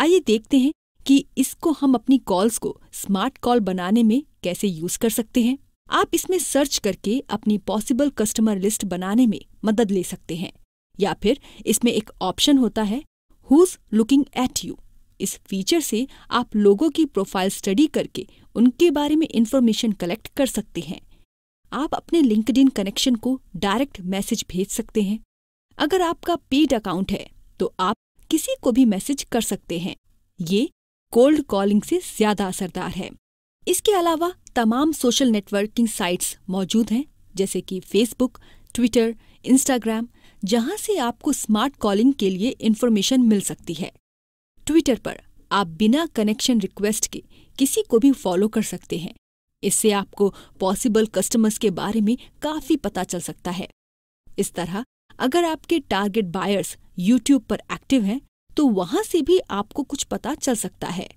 आइए देखते हैं कि इसको हम अपनी कॉल्स को स्मार्ट कॉल बनाने में कैसे यूज कर सकते हैं आप इसमें सर्च करके अपनी पॉसिबल कस्टमर लिस्ट बनाने में मदद ले सकते हैं या फिर इसमें एक ऑप्शन होता है हुज लुकिंग एट यू इस फीचर से आप लोगों की प्रोफाइल स्टडी करके उनके बारे में इंफॉर्मेशन कलेक्ट कर सकते हैं आप अपने लिंकड कनेक्शन को डायरेक्ट मैसेज भेज सकते हैं अगर आपका पेड अकाउंट है तो आप किसी को भी मैसेज कर सकते हैं ये कोल्ड कॉलिंग से ज्यादा असरदार है इसके अलावा तमाम सोशल नेटवर्किंग साइट्स मौजूद हैं जैसे कि फेसबुक ट्विटर इंस्टाग्राम जहां से आपको स्मार्ट कॉलिंग के लिए इन्फॉर्मेशन मिल सकती है ट्विटर पर आप बिना कनेक्शन रिक्वेस्ट के किसी को भी फॉलो कर सकते हैं इससे आपको पॉसिबल कस्टमर्स के बारे में काफी पता चल सकता है इस तरह अगर आपके टारगेट बायर्स यूट्यूब पर एक्टिव हैं तो वहां से भी आपको कुछ पता चल सकता है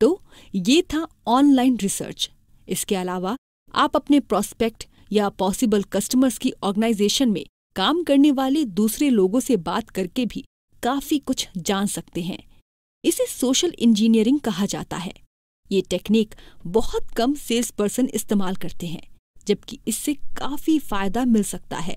तो ये था ऑनलाइन रिसर्च इसके अलावा आप अपने प्रोस्पेक्ट या पॉसिबल कस्टमर्स की ऑर्गेनाइजेशन में काम करने वाले दूसरे लोगों से बात करके भी काफी कुछ जान सकते हैं इसे सोशल इंजीनियरिंग कहा जाता है ये टेक्निक बहुत कम सेल्स पर्सन इस्तेमाल करते हैं जबकि इससे काफी फायदा मिल सकता है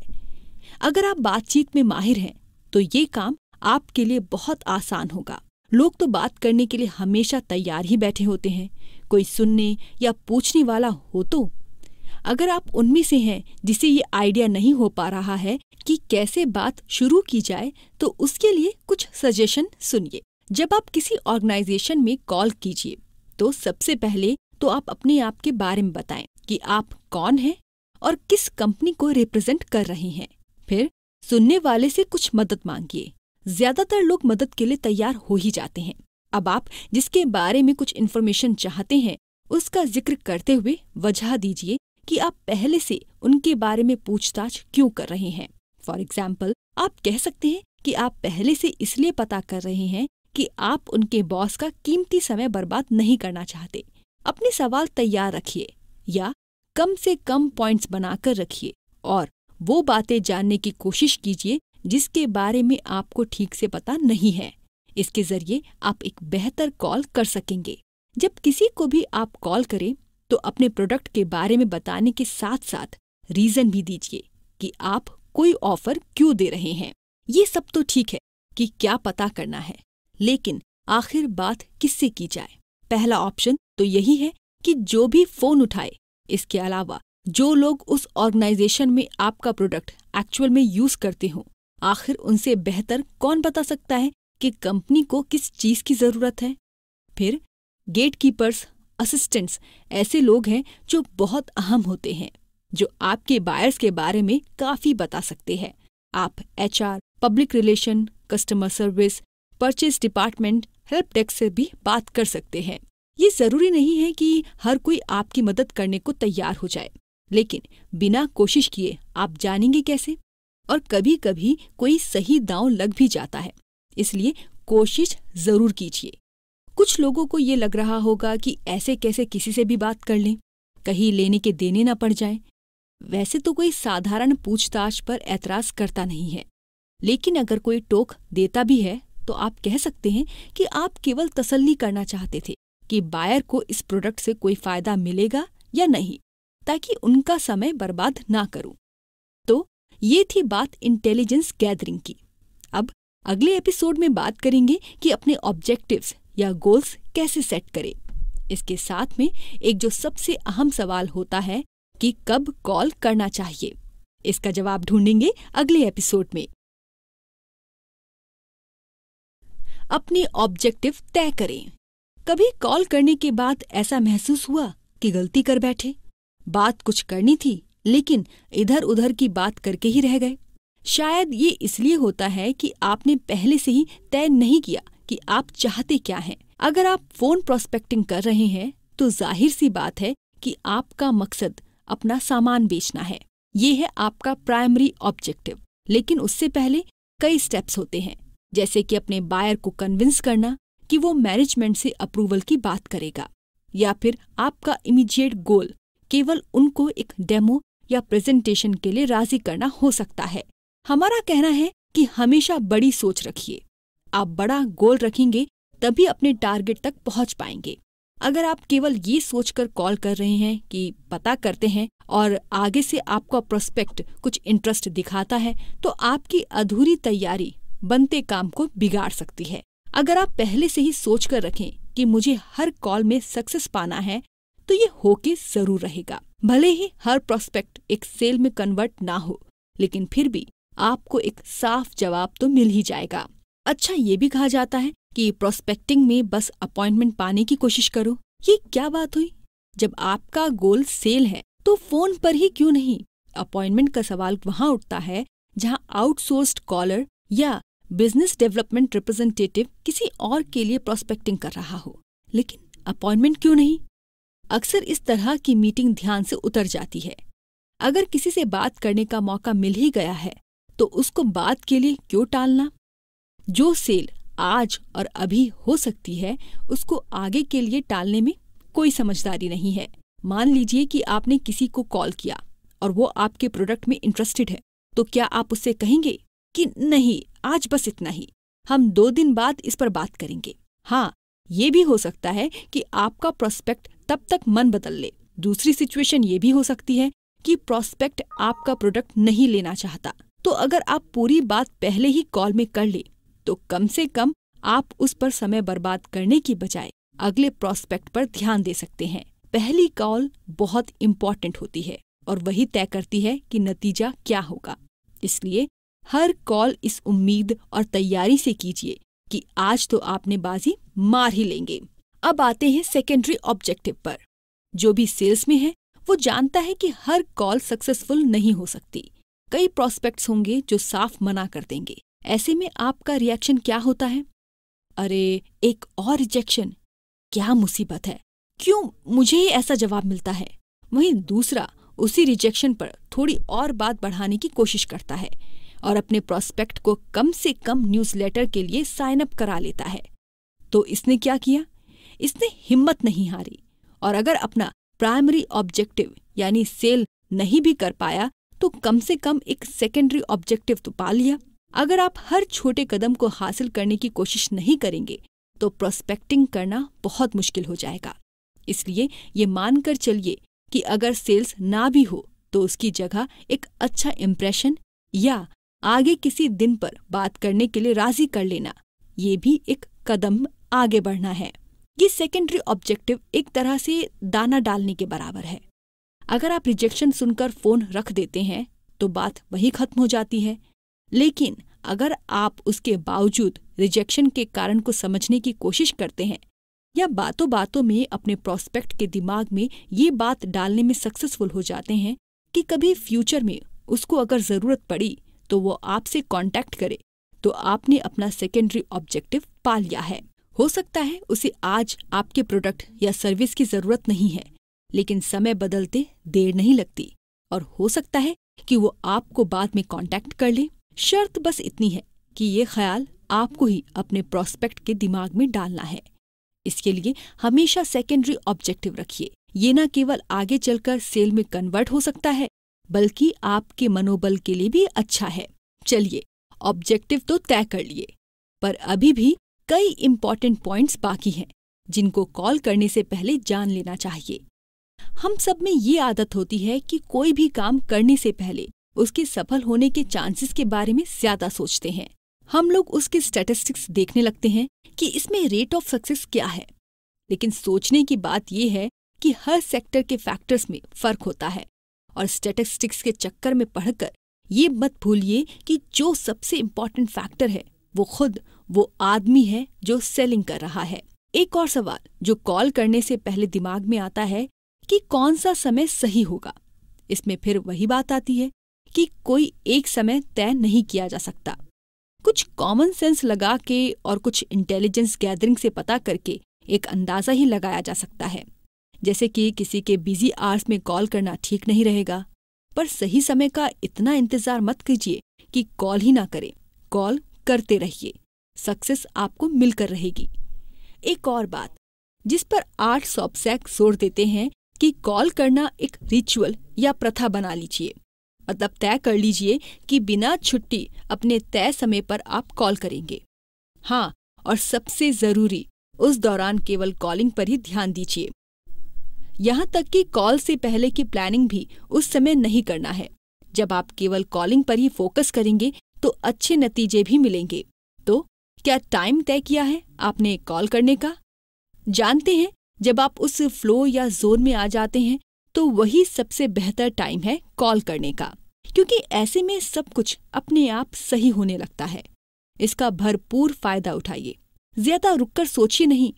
अगर आप बातचीत में माहिर हैं तो ये काम आपके लिए बहुत आसान होगा लोग तो बात करने के लिए हमेशा तैयार ही बैठे होते हैं कोई सुनने या पूछने वाला हो तो अगर आप उनमें से हैं जिसे ये आइडिया नहीं हो पा रहा है कि कैसे बात शुरू की जाए तो उसके लिए कुछ सजेशन सुनिए जब आप किसी ऑर्गेनाइजेशन में कॉल कीजिए तो सबसे पहले तो आप अपने आप के बारे में बताएं कि आप कौन हैं और किस कंपनी को रिप्रेजेंट कर रहे हैं फिर सुनने वाले से कुछ मदद मांगिए ज्यादातर लोग मदद के लिए तैयार हो ही जाते हैं अब आप जिसके बारे में कुछ इन्फॉर्मेशन चाहते हैं उसका जिक्र करते हुए वजह दीजिए कि आप पहले से उनके बारे में पूछताछ क्यों कर रहे हैं फॉर एग्जाम्पल आप कह सकते हैं कि आप पहले से इसलिए पता कर रहे हैं कि आप उनके बॉस का कीमती समय बर्बाद नहीं करना चाहते अपने सवाल तैयार रखिए या कम से कम पॉइंट्स बनाकर रखिए और वो बातें जानने की कोशिश कीजिए जिसके बारे में आपको ठीक से पता नहीं है इसके जरिए आप एक बेहतर कॉल कर सकेंगे जब किसी को भी आप कॉल करें तो अपने प्रोडक्ट के बारे में बताने के साथ साथ रीजन भी दीजिए कि आप कोई ऑफर क्यों दे रहे हैं ये सब तो ठीक है कि क्या पता करना है लेकिन आखिर बात किससे की जाए पहला ऑप्शन तो यही है कि जो भी फोन उठाए इसके अलावा जो लोग उस ऑर्गेनाइजेशन में आपका प्रोडक्ट एक्चुअल में यूज करते हों आखिर उनसे बेहतर कौन बता सकता है कि कंपनी को किस चीज की जरूरत है फिर गेटकीपर्स असिस्टेंट्स ऐसे लोग हैं जो बहुत अहम होते हैं जो आपके बायर्स के बारे में काफी बता सकते हैं आप H public relation customer service purchase department help desk से भी बात कर सकते हैं ये जरूरी नहीं है कि हर कोई आपकी मदद करने को तैयार हो जाए लेकिन बिना कोशिश किए आप जानेंगे कैसे और कभी कभी कोई सही दांव लग भी जाता है इसलिए कोशिश जरूर कीजिए कुछ लोगों को ये लग रहा होगा कि ऐसे कैसे किसी से भी बात कर लें कहीं लेने के देने ना पड़ जाए वैसे तो कोई साधारण पूछताछ पर ऐतराज करता नहीं है लेकिन अगर कोई टोक देता भी है तो आप कह सकते हैं कि आप केवल तसल्ली करना चाहते थे कि बायर को इस प्रोडक्ट से कोई फायदा मिलेगा या नहीं ताकि उनका समय बर्बाद ना करूं तो ये थी बात इंटेलिजेंस गैदरिंग की अब अगले एपिसोड में बात करेंगे कि अपने ऑब्जेक्टिव्स या गोल्स कैसे सेट करें इसके साथ में एक जो सबसे अहम सवाल होता है कि कब कॉल करना चाहिए इसका जवाब ढूंढेंगे अगले एपिसोड में अपने ऑब्जेक्टिव तय करें कभी कॉल करने के बाद ऐसा महसूस हुआ कि गलती कर बैठे बात कुछ करनी थी लेकिन इधर उधर की बात करके ही रह गए शायद ये इसलिए होता है कि आपने पहले से ही तय नहीं किया कि आप चाहते क्या हैं अगर आप फोन प्रोस्पेक्टिंग कर रहे हैं तो जाहिर सी बात है कि आपका मकसद अपना सामान बेचना है ये है आपका प्राइमरी ऑब्जेक्टिव लेकिन उससे पहले कई स्टेप्स होते हैं जैसे कि अपने बायर को कन्विंस करना कि वो मैनेजमेंट से अप्रूवल की बात करेगा या फिर आपका इमीडिएट गोल केवल उनको एक डेमो या प्रेजेंटेशन के लिए राजी करना हो सकता है हमारा कहना है कि हमेशा बड़ी सोच रखिए आप बड़ा गोल रखेंगे तभी अपने टारगेट तक पहुंच पाएंगे अगर आप केवल ये सोचकर कॉल कर रहे हैं कि पता करते हैं और आगे से आपका प्रोस्पेक्ट कुछ इंटरेस्ट दिखाता है तो आपकी अधूरी तैयारी बनते काम को बिगाड़ सकती है अगर आप पहले से ही सोच कर रखें कि मुझे हर कॉल में सक्सेस पाना है तो ये होके जरूर रहेगा भले ही हर प्रोस्पेक्ट एक सेल में कन्वर्ट ना हो लेकिन फिर भी आपको एक साफ जवाब तो मिल ही जाएगा अच्छा ये भी कहा जाता है कि प्रोस्पेक्टिंग में बस अपॉइंटमेंट पाने की कोशिश करो ये क्या बात हुई जब आपका गोल सेल है तो फोन पर ही क्यों नहीं अपॉइंटमेंट का सवाल वहां उठता है जहां आउटसोर्स्ड कॉलर या बिजनेस डेवलपमेंट रिप्रेजेंटेटिव किसी और के लिए प्रोस्पेक्टिंग कर रहा हो लेकिन अपॉइंटमेंट क्यों नहीं अक्सर इस तरह की मीटिंग ध्यान से उतर जाती है अगर किसी से बात करने का मौका मिल ही गया है तो उसको बात के लिए क्यों टालना जो सेल आज और अभी हो सकती है उसको आगे के लिए टालने में कोई समझदारी नहीं है मान लीजिए कि आपने किसी को कॉल किया और वो आपके प्रोडक्ट में इंटरेस्टेड है तो क्या आप उससे कहेंगे कि नहीं आज बस इतना ही हम दो दिन बाद इस पर बात करेंगे हाँ ये भी हो सकता है कि आपका प्रोस्पेक्ट तब तक मन बदल ले दूसरी सिचुएशन ये भी हो सकती है कि प्रोस्पेक्ट आपका प्रोडक्ट नहीं लेना चाहता तो अगर आप पूरी बात पहले ही कॉल में कर ले तो कम से कम आप उस पर समय बर्बाद करने की बजाय अगले प्रोस्पेक्ट पर ध्यान दे सकते हैं पहली कॉल बहुत इम्पोर्टेंट होती है और वही तय करती है कि नतीजा क्या होगा इसलिए हर कॉल इस उम्मीद और तैयारी से कीजिए कि आज तो आपने बाजी मार ही लेंगे अब आते हैं सेकेंडरी ऑब्जेक्टिव पर जो भी सेल्स में है वो जानता है कि हर कॉल सक्सेसफुल नहीं हो सकती कई प्रोस्पेक्ट्स होंगे जो साफ मना कर देंगे ऐसे में आपका रिएक्शन क्या होता है अरे एक और रिजेक्शन क्या मुसीबत है क्यों मुझे ही ऐसा जवाब मिलता है वहीं दूसरा उसी रिजेक्शन पर थोड़ी और बात बढ़ाने की कोशिश करता है और अपने प्रोस्पेक्ट को कम से कम न्यूज़लेटर के लिए साइन अप करा लेता है तो इसने क्या किया इसने हिम्मत नहीं हारी और अगर अपना प्राइमरी ऑब्जेक्टिव यानी सेल नहीं भी कर पाया तो कम से कम एक सेकेंडरी ऑब्जेक्टिव तो पा लिया अगर आप हर छोटे कदम को हासिल करने की कोशिश नहीं करेंगे तो प्रोस्पेक्टिंग करना बहुत मुश्किल हो जाएगा इसलिए ये मानकर चलिए कि अगर सेल्स ना भी हो तो उसकी जगह एक अच्छा इम्प्रेशन या आगे किसी दिन पर बात करने के लिए राजी कर लेना ये भी एक कदम आगे बढ़ना है ये सेकेंडरी ऑब्जेक्टिव एक तरह से दाना डालने के बराबर है अगर आप रिजेक्शन सुनकर फोन रख देते हैं तो बात वही खत्म हो जाती है लेकिन अगर आप उसके बावजूद रिजेक्शन के कारण को समझने की कोशिश करते हैं या बातों बातों में अपने प्रोस्पेक्ट के दिमाग में ये बात डालने में सक्सेसफुल हो जाते हैं कि कभी फ्यूचर में उसको अगर ज़रूरत पड़ी तो वो आपसे कांटेक्ट करे तो आपने अपना सेकेंडरी ऑब्जेक्टिव पा लिया है हो सकता है उसे आज आपके प्रोडक्ट या सर्विस की ज़रूरत नहीं है लेकिन समय बदलते देर नहीं लगती और हो सकता है कि वो आपको बाद में कांटेक्ट कर ले शर्त बस इतनी है कि ये ख्याल आपको ही अपने प्रोस्पेक्ट के दिमाग में डालना है इसके लिए हमेशा सेकेंडरी ऑब्जेक्टिव रखिए ये न केवल आगे चलकर सेल में कन्वर्ट हो सकता है बल्कि आपके मनोबल के लिए भी अच्छा है चलिए ऑब्जेक्टिव तो तय कर लिए पर अभी भी कई इम्पॉर्टेंट पॉइंट्स बाकी हैं जिनको कॉल करने से पहले जान लेना चाहिए हम सब में ये आदत होती है कि कोई भी काम करने से पहले उसके सफल होने के चांसेस के बारे में ज्यादा सोचते हैं हम लोग उसके स्टैटिस्टिक्स देखने लगते हैं कि इसमें रेट ऑफ सक्सेस क्या है लेकिन सोचने की बात यह है कि हर सेक्टर के फैक्टर्स में फर्क होता है और स्टैटिस्टिक्स के चक्कर में पढ़कर ये मत भूलिए कि जो सबसे इम्पोर्टेंट फैक्टर है वो खुद वो आदमी है जो सेलिंग कर रहा है एक और सवाल जो कॉल करने से पहले दिमाग में आता है कि कौन सा समय सही होगा इसमें फिर वही बात आती है कि कोई एक समय तय नहीं किया जा सकता कुछ कॉमन सेंस लगा के और कुछ इंटेलिजेंस गैदरिंग से पता करके एक अंदाज़ा ही लगाया जा सकता है जैसे कि किसी के बिजी आर्स में कॉल करना ठीक नहीं रहेगा पर सही समय का इतना इंतज़ार मत कीजिए कि कॉल ही ना करें कॉल करते रहिए सक्सेस आपको मिलकर रहेगी एक और बात जिस पर आर्ट सॉपसैक जोर देते हैं कि कॉल करना एक रिचुअल या प्रथा बना लीजिए मतलब तय कर लीजिए कि बिना छुट्टी अपने तय समय पर आप कॉल करेंगे हाँ और सबसे ज़रूरी उस दौरान केवल कॉलिंग पर ही ध्यान दीजिए यहाँ तक कि कॉल से पहले की प्लानिंग भी उस समय नहीं करना है जब आप केवल कॉलिंग पर ही फोकस करेंगे तो अच्छे नतीजे भी मिलेंगे तो क्या टाइम तय किया है आपने कॉल करने का जानते हैं जब आप उस फ्लो या जोन में आ जाते हैं तो वही सबसे बेहतर टाइम है कॉल करने का क्योंकि ऐसे में सब कुछ अपने आप सही होने लगता है इसका भरपूर फायदा उठाइए ज्यादा रुककर सोचिए नहीं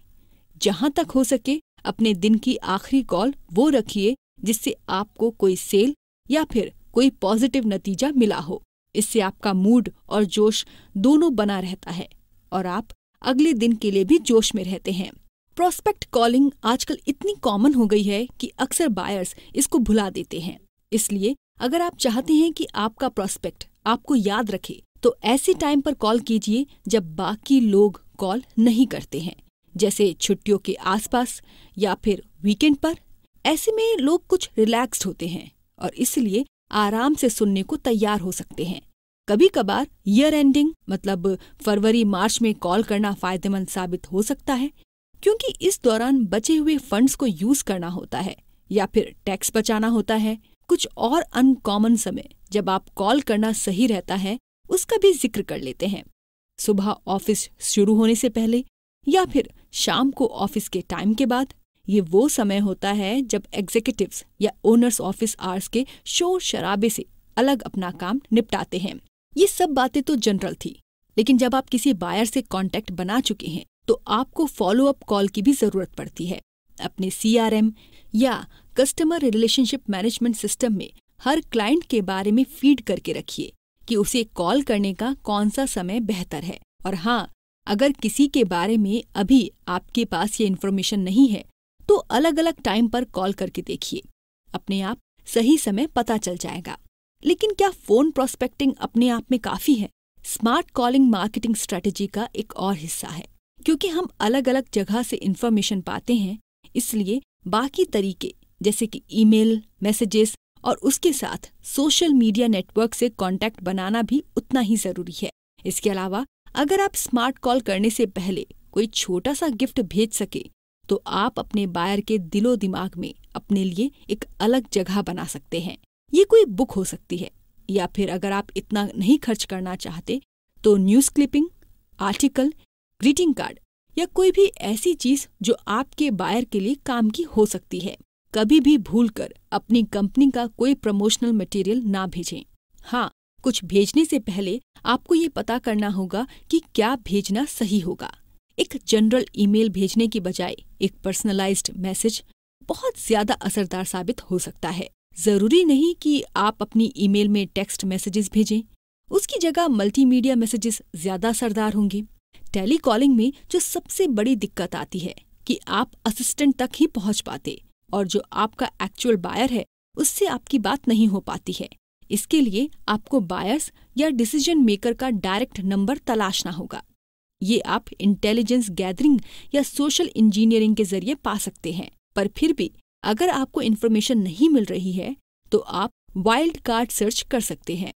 जहां तक हो सके अपने दिन की आखिरी कॉल वो रखिए जिससे आपको कोई सेल या फिर कोई पॉजिटिव नतीजा मिला हो इससे आपका मूड और जोश दोनों बना रहता है और आप अगले दिन के लिए भी जोश में रहते हैं प्रोस्पेक्ट कॉलिंग आजकल इतनी कॉमन हो गई है कि अक्सर बायर्स इसको भुला देते हैं इसलिए अगर आप चाहते हैं कि आपका प्रोस्पेक्ट आपको याद रखे तो ऐसे टाइम पर कॉल कीजिए जब बाकी लोग कॉल नहीं करते हैं जैसे छुट्टियों के आसपास या फिर वीकेंड पर ऐसे में लोग कुछ रिलैक्स्ड होते हैं और इसलिए आराम से सुनने को तैयार हो सकते हैं कभी कभार ईयर एंडिंग मतलब फरवरी मार्च में कॉल करना फायदेमंद साबित हो सकता है क्योंकि इस दौरान बचे हुए फंड्स को यूज करना होता है या फिर टैक्स बचाना होता है कुछ और अनकॉमन समय जब आप कॉल करना सही रहता है उसका भी जिक्र कर लेते हैं सुबह ऑफिस शुरू होने से पहले या फिर शाम को ऑफिस के टाइम के बाद ये वो समय होता है जब एग्जीक्यूटिव्स या ओनर्स ऑफिस आर्स के शोर शराबे से अलग अपना काम निपटाते हैं ये सब बातें तो जनरल थी लेकिन जब आप किसी बायर से कांटेक्ट बना चुके हैं तो आपको फॉलो अप कॉल की भी जरूरत पड़ती है अपने सीआरएम या कस्टमर रिलेशनशिप मैनेजमेंट सिस्टम में हर क्लाइंट के बारे में फीड करके रखिए कि उसे कॉल करने का कौन सा समय बेहतर है और हाँ अगर किसी के बारे में अभी आपके पास ये इन्फॉर्मेशन नहीं है तो अलग अलग टाइम पर कॉल करके देखिए अपने आप सही समय पता चल जाएगा लेकिन क्या फोन प्रोस्पेक्टिंग अपने आप में काफी है स्मार्ट कॉलिंग मार्केटिंग स्ट्रेटेजी का एक और हिस्सा है क्योंकि हम अलग अलग जगह से इन्फॉर्मेशन पाते हैं इसलिए बाकी तरीके जैसे कि ईमेल, मैसेजेस और उसके साथ सोशल मीडिया नेटवर्क से कांटेक्ट बनाना भी उतना ही जरूरी है इसके अलावा अगर आप स्मार्ट कॉल करने से पहले कोई छोटा सा गिफ्ट भेज सके तो आप अपने बायर के दिलो दिमाग में अपने लिए एक अलग जगह बना सकते हैं ये कोई बुक हो सकती है या फिर अगर आप इतना नहीं खर्च करना चाहते तो news clipping article greeting card या कोई भी ऐसी चीज जो आपके बायर के लिए काम की हो सकती है कभी भी भूल कर अपनी कंपनी का कोई प्रमोशनल मटेरियल ना भेजें हाँ कुछ भेजने से पहले आपको ये पता करना होगा कि क्या भेजना सही होगा एक जनरल ईमेल भेजने के बजाय एक पर्सनलाइज्ड मैसेज बहुत ज्यादा असरदार साबित हो सकता है जरूरी नहीं कि आप अपनी ईमेल में टेक्स्ट मैसेजेस भेजें उसकी जगह मल्टीमीडिया मैसेजेस ज्यादा असरदार होंगे टेली कॉलिंग में जो सबसे बड़ी दिक्कत आती है कि आप असिस्टेंट तक ही पहुंच पाते और जो आपका एक्चुअल बायर है उससे आपकी बात नहीं हो पाती है इसके लिए आपको बायर्स या डिसीजन मेकर का डायरेक्ट नंबर तलाशना होगा ये आप इंटेलिजेंस गैदरिंग या सोशल इंजीनियरिंग के जरिए पा सकते हैं पर फिर भी अगर आपको इन्फॉर्मेशन नहीं मिल रही है तो आप वाइल्ड कार्ड सर्च कर सकते हैं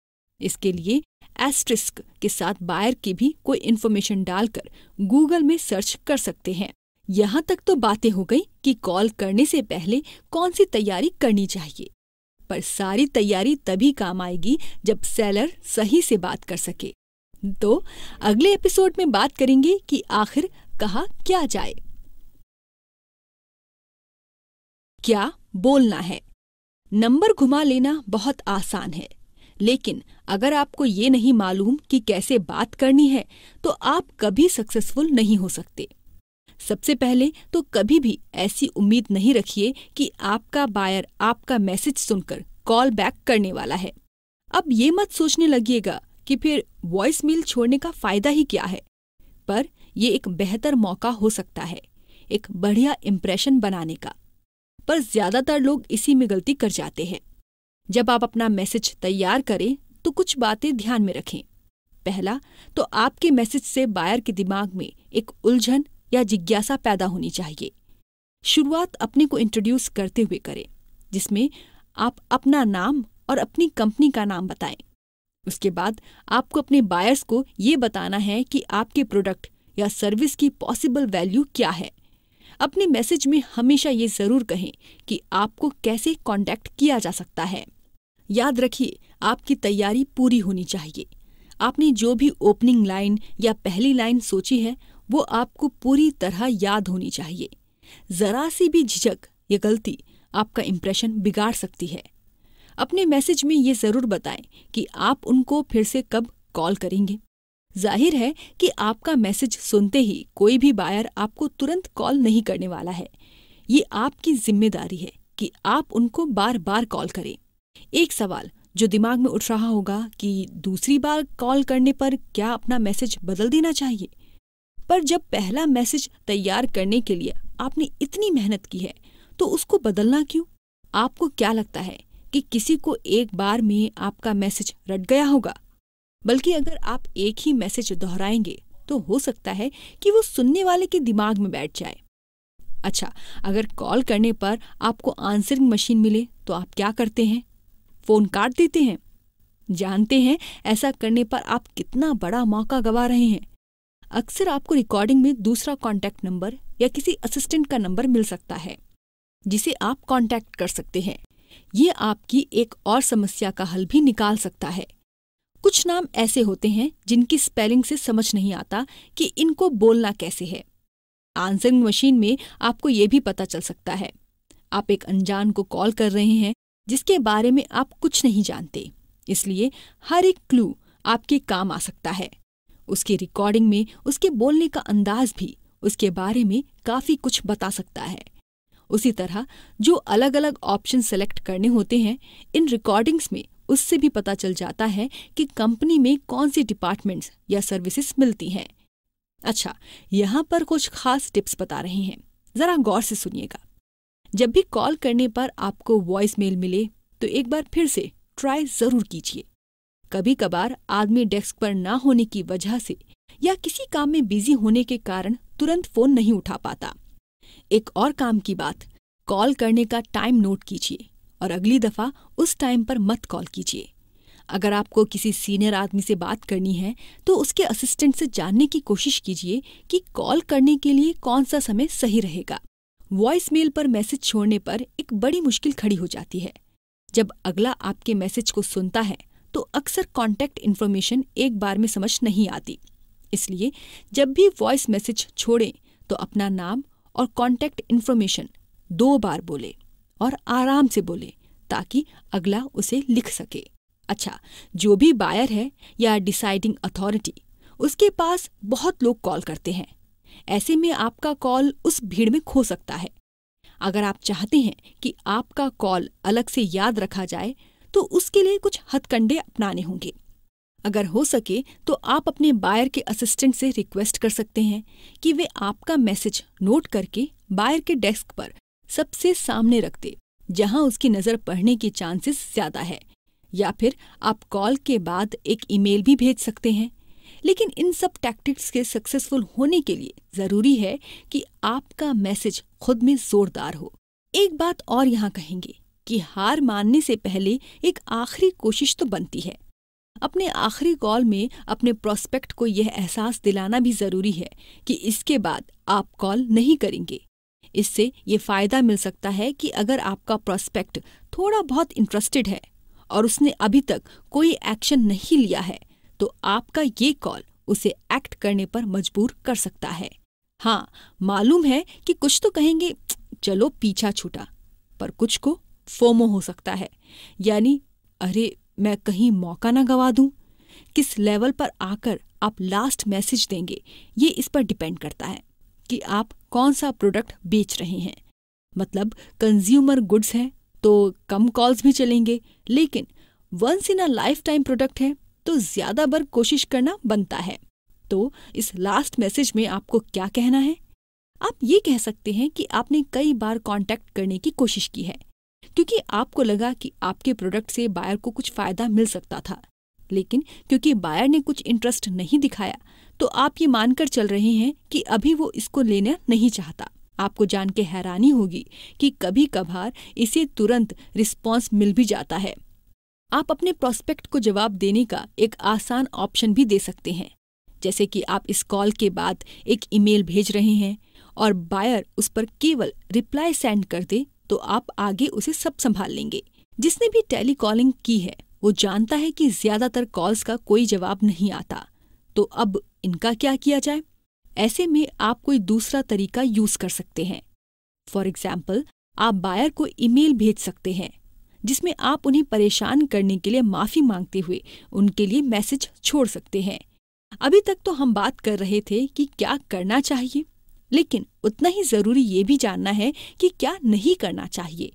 इसके लिए एस्ट्रिस्क के साथ बायर की भी कोई इन्फॉर्मेशन डालकर गूगल में सर्च कर सकते हैं यहाँ तक तो बातें हो गई कि कॉल करने से पहले कौन सी तैयारी करनी चाहिए पर सारी तैयारी तभी काम आएगी जब सेलर सही से बात कर सके तो अगले एपिसोड में बात करेंगे कि आखिर कहा क्या जाए क्या बोलना है नंबर घुमा लेना बहुत आसान है लेकिन अगर आपको ये नहीं मालूम कि कैसे बात करनी है तो आप कभी सक्सेसफुल नहीं हो सकते सबसे पहले तो कभी भी ऐसी उम्मीद नहीं रखिए कि आपका बायर आपका मैसेज सुनकर कॉल बैक करने वाला है अब ये मत सोचने लगिएगा कि फिर वॉइस मेल छोड़ने का फायदा ही क्या है पर यह एक बेहतर मौका हो सकता है एक बढ़िया इम्प्रेशन बनाने का पर ज्यादातर लोग इसी में गलती कर जाते हैं जब आप अपना मैसेज तैयार करें तो कुछ बातें ध्यान में रखें पहला तो आपके मैसेज से बायर के दिमाग में एक उलझन या जिज्ञासा पैदा होनी चाहिए शुरुआत अपने को इंट्रोड्यूस करते हुए करें जिसमें आप अपना नाम और अपनी कंपनी का नाम बताएं उसके बाद आपको अपने बायर्स को ये बताना है कि आपके प्रोडक्ट या सर्विस की पॉसिबल वैल्यू क्या है अपने मैसेज में हमेशा ये जरूर कहें कि आपको कैसे कॉन्टैक्ट किया जा सकता है याद रखिए आपकी तैयारी पूरी होनी चाहिए आपने जो भी ओपनिंग लाइन या पहली लाइन सोची है वो आपको पूरी तरह याद होनी चाहिए जरा सी भी झिझक या गलती आपका इम्प्रेशन बिगाड़ सकती है अपने मैसेज में ये ज़रूर बताएं कि आप उनको फिर से कब कॉल करेंगे जाहिर है कि आपका मैसेज सुनते ही कोई भी बायर आपको तुरंत कॉल नहीं करने वाला है ये आपकी जिम्मेदारी है कि आप उनको बार बार कॉल करें एक सवाल जो दिमाग में उठ रहा होगा कि दूसरी बार कॉल करने पर क्या अपना मैसेज बदल देना चाहिए पर जब पहला मैसेज तैयार करने के लिए आपने इतनी मेहनत की है तो उसको बदलना क्यों आपको क्या लगता है कि किसी को एक बार में आपका मैसेज रट गया होगा बल्कि अगर आप एक ही मैसेज दोहराएंगे तो हो सकता है कि वो सुनने वाले के दिमाग में बैठ जाए अच्छा अगर कॉल करने पर आपको आंसरिंग मशीन मिले तो आप क्या करते हैं फोन काट देते हैं जानते हैं ऐसा करने पर आप कितना बड़ा मौका गवा रहे हैं अक्सर आपको रिकॉर्डिंग में दूसरा कॉन्टैक्ट नंबर या किसी असिस्टेंट का नंबर मिल सकता है जिसे आप कॉन्टैक्ट कर सकते हैं ये आपकी एक और समस्या का हल भी निकाल सकता है कुछ नाम ऐसे होते हैं जिनकी स्पेलिंग से समझ नहीं आता कि इनको बोलना कैसे है आंसरिंग मशीन में आपको ये भी पता चल सकता है आप एक अनजान को कॉल कर रहे हैं जिसके बारे में आप कुछ नहीं जानते इसलिए हर एक क्लू आपके काम आ सकता है उसकी रिकॉर्डिंग में उसके बोलने का अंदाज भी उसके बारे में काफी कुछ बता सकता है उसी तरह जो अलग अलग ऑप्शन सेलेक्ट करने होते हैं इन रिकॉर्डिंग्स में उससे भी पता चल जाता है कि कंपनी में कौन सी डिपार्टमेंट्स या सर्विसेज मिलती हैं अच्छा यहाँ पर कुछ खास टिप्स बता रहे हैं जरा गौर से सुनिएगा जब भी कॉल करने पर आपको वॉइस मेल मिले तो एक बार फिर से ट्राई जरूर कीजिए कभी कभार आदमी डेस्क पर ना होने की वजह से या किसी काम में बिजी होने के कारण तुरंत फोन नहीं उठा पाता एक और काम की बात कॉल करने का टाइम नोट कीजिए और अगली दफा उस टाइम पर मत कॉल कीजिए अगर आपको किसी सीनियर आदमी से बात करनी है तो उसके असिस्टेंट से जानने की कोशिश कीजिए कि कॉल करने के लिए कौन सा समय सही रहेगा वॉइस मेल पर मैसेज छोड़ने पर एक बड़ी मुश्किल खड़ी हो जाती है जब अगला आपके मैसेज को सुनता है तो अक्सर कॉन्टैक्ट इन्फॉर्मेशन एक बार में समझ नहीं आती इसलिए जब भी वॉइस मैसेज छोड़ें तो अपना नाम और कॉन्टैक्ट इन्फॉर्मेशन दो बार बोले और आराम से बोले ताकि अगला उसे लिख सके अच्छा जो भी बायर है या डिसाइडिंग अथॉरिटी उसके पास बहुत लोग कॉल करते हैं ऐसे में आपका कॉल उस भीड़ में खो सकता है अगर आप चाहते हैं कि आपका कॉल अलग से याद रखा जाए तो उसके लिए कुछ हथकंडे अपनाने होंगे अगर हो सके तो आप अपने बायर के असिस्टेंट से रिक्वेस्ट कर सकते हैं कि वे आपका मैसेज नोट करके बायर के डेस्क पर सबसे सामने रख दे जहां उसकी नज़र पढ़ने के चांसेस ज्यादा है या फिर आप कॉल के बाद एक ईमेल भी भेज सकते हैं लेकिन इन सब टैक्टिक्स के सक्सेसफुल होने के लिए जरूरी है कि आपका मैसेज खुद में जोरदार हो एक बात और यहाँ कहेंगे कि हार मानने से पहले एक आखिरी कोशिश तो बनती है अपने आखिरी कॉल में अपने प्रोस्पेक्ट को यह एहसास दिलाना भी जरूरी है कि इसके बाद आप कॉल नहीं करेंगे इससे ये फायदा मिल सकता है कि अगर आपका प्रोस्पेक्ट थोड़ा बहुत इंटरेस्टेड है और उसने अभी तक कोई एक्शन नहीं लिया है तो आपका ये कॉल उसे एक्ट करने पर मजबूर कर सकता है हाँ मालूम है कि कुछ तो कहेंगे चलो पीछा छूटा पर कुछ को फोमो हो सकता है यानी अरे मैं कहीं मौका ना गवा दूं किस लेवल पर आकर आप लास्ट मैसेज देंगे ये इस पर डिपेंड करता है कि आप कौन सा प्रोडक्ट बेच रहे हैं मतलब कंज्यूमर गुड्स है तो कम कॉल्स भी चलेंगे लेकिन once in a lifetime product है तो ज्यादा बार कोशिश करना बनता है तो इस लास्ट मैसेज में आपको क्या कहना है आप ये कह सकते हैं कि आपने कई बार कांटेक्ट करने की कोशिश की है क्योंकि आपको लगा कि आपके प्रोडक्ट से बायर को कुछ फायदा मिल सकता था लेकिन क्योंकि बायर ने कुछ इंटरेस्ट नहीं दिखाया तो आप ये मानकर चल रहे हैं कि अभी वो इसको लेना नहीं चाहता आपको जान के हैरानी होगी कि कभी कभार इसे तुरंत रिस्पॉन्स मिल भी जाता है आप अपने प्रोस्पेक्ट को जवाब देने का एक आसान ऑप्शन भी दे सकते हैं जैसे कि आप इस कॉल के बाद एक ईमेल भेज रहे हैं और बायर उस पर केवल रिप्लाई सेंड कर दे तो आप आगे उसे सब संभाल लेंगे जिसने भी टेली कॉलिंग की है वो जानता है कि ज्यादातर कॉल्स का कोई जवाब नहीं आता तो अब इनका क्या किया जाए ऐसे में आप कोई दूसरा तरीका यूज कर सकते हैं फॉर एग्जाम्पल आप बायर को ईमेल भेज सकते हैं जिसमें आप उन्हें परेशान करने के लिए माफ़ी मांगते हुए उनके लिए मैसेज छोड़ सकते हैं अभी तक तो हम बात कर रहे थे कि क्या करना चाहिए लेकिन उतना ही ज़रूरी ये भी जानना है कि क्या नहीं करना चाहिए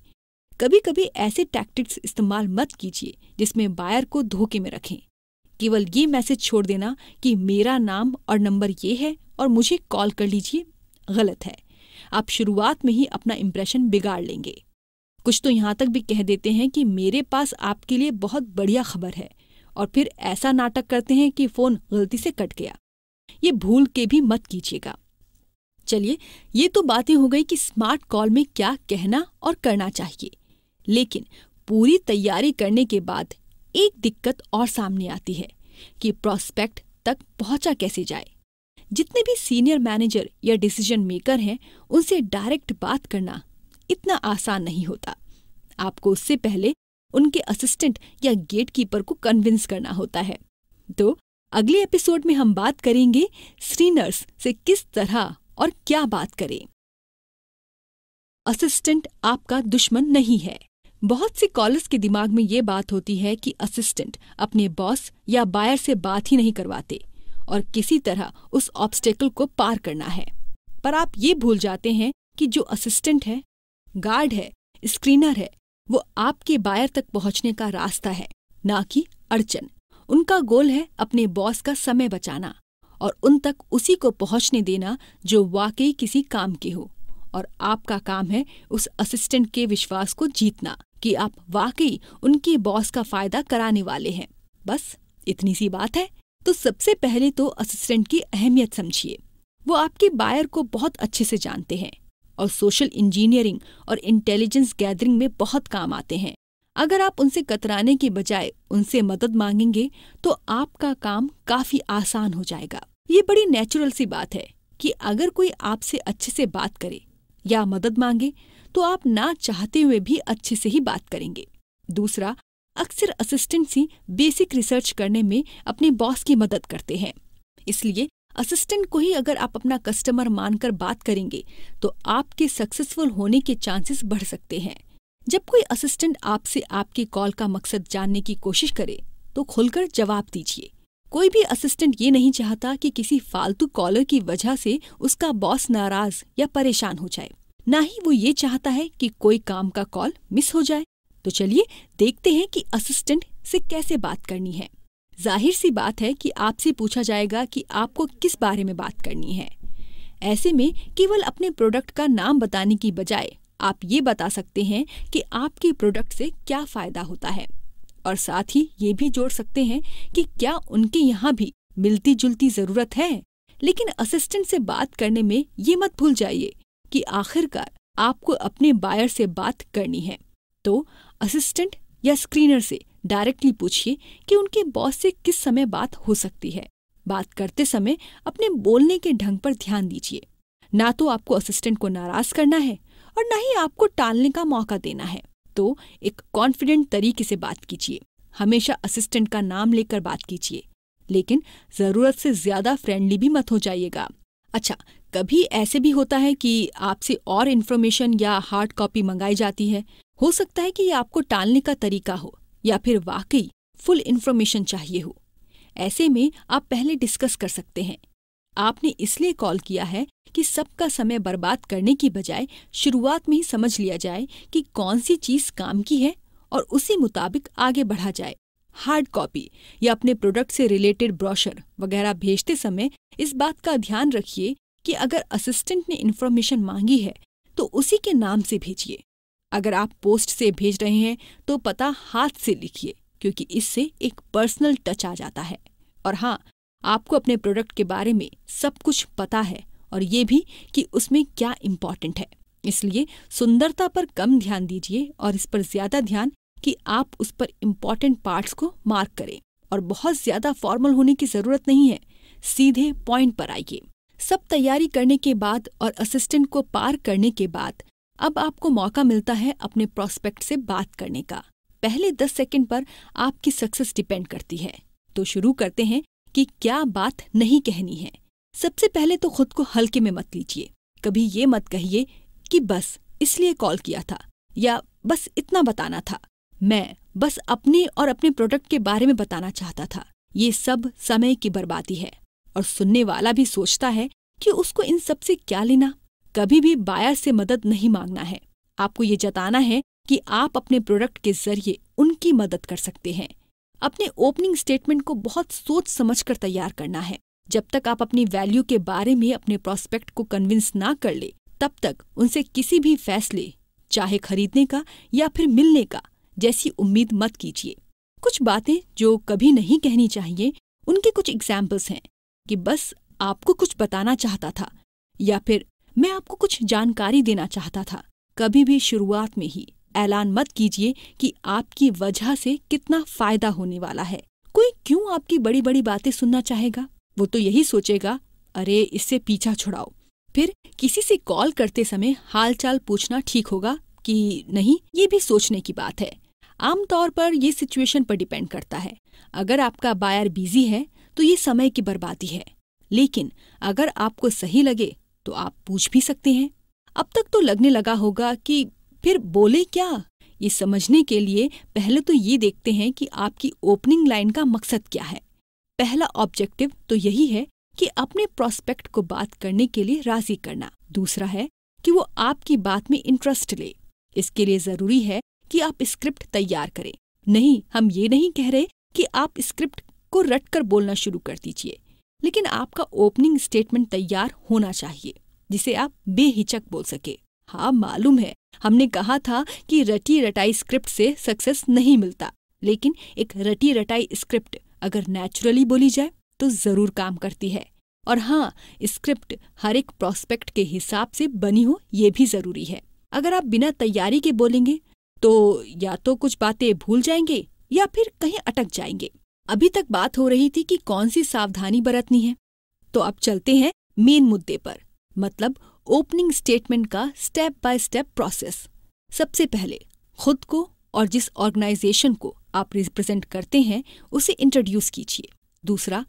कभी कभी ऐसे टैक्टिक्स इस्तेमाल मत कीजिए जिसमें बायर को धोखे में रखें केवल ये मैसेज छोड़ देना कि मेरा नाम और नंबर ये है और मुझे कॉल कर लीजिए गलत है आप शुरुआत में ही अपना इम्प्रेशन बिगाड़ लेंगे कुछ तो यहाँ तक भी कह देते हैं कि मेरे पास आपके लिए बहुत बढ़िया खबर है और फिर ऐसा नाटक करते हैं कि फोन गलती से कट गया ये भूल के भी मत कीजिएगा चलिए ये तो बातें हो गई कि स्मार्ट कॉल में क्या कहना और करना चाहिए लेकिन पूरी तैयारी करने के बाद एक दिक्कत और सामने आती है कि प्रोस्पेक्ट तक पहुंचा कैसे जाए जितने भी सीनियर मैनेजर या डिसीजन मेकर हैं उनसे डायरेक्ट बात करना इतना आसान नहीं होता आपको उससे पहले उनके असिस्टेंट या गेट कीपर को कन्विंस करना होता है तो अगले एपिसोड में हम बात करेंगे श्रीनर्स से किस तरह और क्या बात करें असिस्टेंट आपका दुश्मन नहीं है बहुत से कॉलर्स के दिमाग में ये बात होती है कि असिस्टेंट अपने बॉस या बायर से बात ही नहीं करवाते और किसी तरह उस ऑब्स्टेकल को पार करना है पर आप ये भूल जाते हैं कि जो असिस्टेंट है गार्ड है स्क्रीनर है वो आपके बायर तक पहुंचने का रास्ता है ना कि अड़चन उनका गोल है अपने बॉस का समय बचाना और उन तक उसी को पहुंचने देना जो वाकई किसी काम के हो और आपका काम है उस असिस्टेंट के विश्वास को जीतना कि आप वाकई उनके बॉस का फायदा कराने वाले हैं बस इतनी सी बात है तो सबसे पहले तो असिस्टेंट की अहमियत समझिए वो आपके बायर को बहुत अच्छे से जानते हैं और सोशल इंजीनियरिंग और इंटेलिजेंस गैदरिंग में बहुत काम आते हैं अगर आप उनसे कतराने के बजाय उनसे मदद मांगेंगे तो आपका काम काफी आसान हो जाएगा ये बड़ी नेचुरल सी बात है कि अगर कोई आपसे अच्छे से बात करे या मदद मांगे तो आप ना चाहते हुए भी अच्छे से ही बात करेंगे दूसरा अक्सर असिस्टेंट्स ही बेसिक रिसर्च करने में अपने बॉस की मदद करते हैं इसलिए असिस्टेंट को ही अगर आप अपना कस्टमर मानकर बात करेंगे तो आपके सक्सेसफुल होने के चांसेस बढ़ सकते हैं जब कोई असिस्टेंट आपसे आपकी कॉल का मकसद जानने की कोशिश करे तो खुलकर जवाब दीजिए कोई भी असिस्टेंट ये नहीं चाहता कि किसी फालतू कॉलर की वजह से उसका बॉस नाराज या परेशान हो जाए ना ही वो ये चाहता है कि कोई काम का कॉल मिस हो जाए तो चलिए देखते हैं कि असिस्टेंट से कैसे बात करनी है जाहिर सी बात है कि आपसे पूछा जाएगा कि आपको किस बारे में बात करनी है ऐसे में केवल अपने प्रोडक्ट का नाम बताने की बजाय आप ये बता सकते हैं कि आपके प्रोडक्ट से क्या फ़ायदा होता है और साथ ही ये भी जोड़ सकते हैं कि क्या उनके यहाँ भी मिलती जुलती ज़रूरत है लेकिन असिस्टेंट से बात करने में ये मत भूल जाइए कि आखिरकार आपको अपने बायर से बात करनी है तो असिस्टेंट या स्क्रीनर से डायरेक्टली पूछिए कि उनके बॉस से किस समय बात हो सकती है बात करते समय अपने बोलने के ढंग पर ध्यान दीजिए ना तो आपको असिस्टेंट को नाराज करना है और ना ही आपको टालने का मौका देना है तो एक कॉन्फिडेंट तरीके से बात कीजिए हमेशा असिस्टेंट का नाम लेकर बात कीजिए लेकिन जरूरत से ज्यादा फ्रेंडली भी मत हो जाइएगा अच्छा कभी ऐसे भी होता है कि आपसे और इन्फॉर्मेशन या हार्ड कॉपी मंगाई जाती है हो सकता है कि ये आपको टालने का तरीका हो या फिर वाकई फुल इन्फॉर्मेशन चाहिए हो ऐसे में आप पहले डिस्कस कर सकते हैं आपने इसलिए कॉल किया है कि सबका समय बर्बाद करने की बजाय शुरुआत में ही समझ लिया जाए कि कौन सी चीज काम की है और उसी मुताबिक आगे बढ़ा जाए हार्ड कॉपी या अपने प्रोडक्ट से रिलेटेड ब्रोशर वगैरह भेजते समय इस बात का ध्यान रखिए कि अगर असिस्टेंट ने इन्फॉर्मेशन मांगी है तो उसी के नाम से भेजिए अगर आप पोस्ट से भेज रहे हैं तो पता हाथ से लिखिए क्योंकि इससे एक पर्सनल टच आ जाता है और हाँ आपको अपने प्रोडक्ट के बारे में सब कुछ पता है और ये भी कि उसमें क्या इम्पॉर्टेंट है इसलिए सुंदरता पर कम ध्यान दीजिए और इस पर ज्यादा ध्यान कि आप उस पर इम्पॉर्टेंट पार्ट्स को मार्क करें और बहुत ज्यादा फॉर्मल होने की जरूरत नहीं है सीधे पॉइंट पर आइए सब तैयारी करने के बाद और असिस्टेंट को पार करने के बाद अब आपको मौका मिलता है अपने प्रोस्पेक्ट से बात करने का पहले दस सेकेंड पर आपकी सक्सेस डिपेंड करती है तो शुरू करते हैं कि क्या बात नहीं कहनी है सबसे पहले तो खुद को हल्के में मत लीजिए कभी ये मत कहिए कि बस इसलिए कॉल किया था या बस इतना बताना था मैं बस अपने और अपने प्रोडक्ट के बारे में बताना चाहता था ये सब समय की बर्बादी है और सुनने वाला भी सोचता है कि उसको इन सब से क्या लेना कभी भी बायर से मदद नहीं मांगना है आपको ये जताना है कि आप अपने प्रोडक्ट के जरिए उनकी मदद कर सकते हैं अपने ओपनिंग स्टेटमेंट को बहुत सोच समझ कर तैयार करना है जब तक आप अपनी वैल्यू के बारे में अपने प्रोस्पेक्ट को कन्विंस ना कर ले तब तक उनसे किसी भी फैसले चाहे खरीदने का या फिर मिलने का जैसी उम्मीद मत कीजिए कुछ बातें जो कभी नहीं कहनी चाहिए उनके कुछ एग्जाम्पल्स हैं कि बस आपको कुछ बताना चाहता था या फिर मैं आपको कुछ जानकारी देना चाहता था कभी भी शुरुआत में ही ऐलान मत कीजिए कि आपकी वजह से कितना फायदा होने वाला है कोई क्यों आपकी बड़ी बड़ी बातें सुनना चाहेगा वो तो यही सोचेगा अरे इससे पीछा छुड़ाओ फिर किसी से कॉल करते समय हालचाल पूछना ठीक होगा कि नहीं ये भी सोचने की बात है आमतौर पर ये सिचुएशन पर डिपेंड करता है अगर आपका बायर बिजी है तो ये समय की बर्बादी है लेकिन अगर आपको सही लगे तो आप पूछ भी सकते हैं अब तक तो लगने लगा होगा कि फिर बोले क्या ये समझने के लिए पहले तो ये देखते हैं कि आपकी ओपनिंग लाइन का मकसद क्या है पहला ऑब्जेक्टिव तो यही है कि अपने प्रोस्पेक्ट को बात करने के लिए राजी करना दूसरा है कि वो आपकी बात में इंटरेस्ट ले इसके लिए जरूरी है कि आप स्क्रिप्ट तैयार करें नहीं हम ये नहीं कह रहे कि आप स्क्रिप्ट को रट कर बोलना शुरू कर दीजिए लेकिन आपका ओपनिंग स्टेटमेंट तैयार होना चाहिए जिसे आप बेहिचक बोल सके हाँ मालूम है हमने कहा था कि रटी रटाई स्क्रिप्ट से सक्सेस नहीं मिलता लेकिन एक रटी रटाई स्क्रिप्ट अगर नेचुरली बोली जाए तो जरूर काम करती है और हाँ स्क्रिप्ट हर एक प्रोस्पेक्ट के हिसाब से बनी हो ये भी जरूरी है अगर आप बिना तैयारी के बोलेंगे तो या तो कुछ बातें भूल जाएंगे या फिर कहीं अटक जाएंगे अभी तक बात हो रही थी कि कौन सी सावधानी बरतनी है तो अब चलते हैं मेन मुद्दे पर मतलब ओपनिंग स्टेटमेंट का स्टेप बाय स्टेप प्रोसेस सबसे पहले खुद को और जिस ऑर्गेनाइजेशन को आप रिप्रेजेंट करते हैं उसे इंट्रोड्यूस कीजिए दूसरा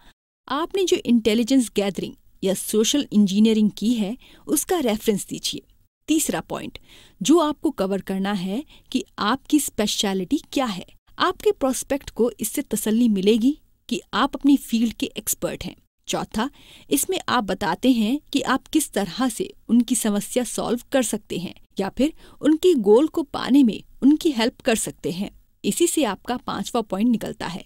आपने जो इंटेलिजेंस गैदरिंग या सोशल इंजीनियरिंग की है उसका रेफरेंस दीजिए तीसरा पॉइंट जो आपको कवर करना है कि आपकी स्पेशलिटी क्या है आपके प्रोस्पेक्ट को इससे तसल्ली मिलेगी कि आप अपनी फील्ड के एक्सपर्ट हैं चौथा इसमें आप बताते हैं कि आप किस तरह से उनकी समस्या सॉल्व कर सकते हैं या फिर उनके गोल को पाने में उनकी हेल्प कर सकते हैं इसी से आपका पांचवा पॉइंट निकलता है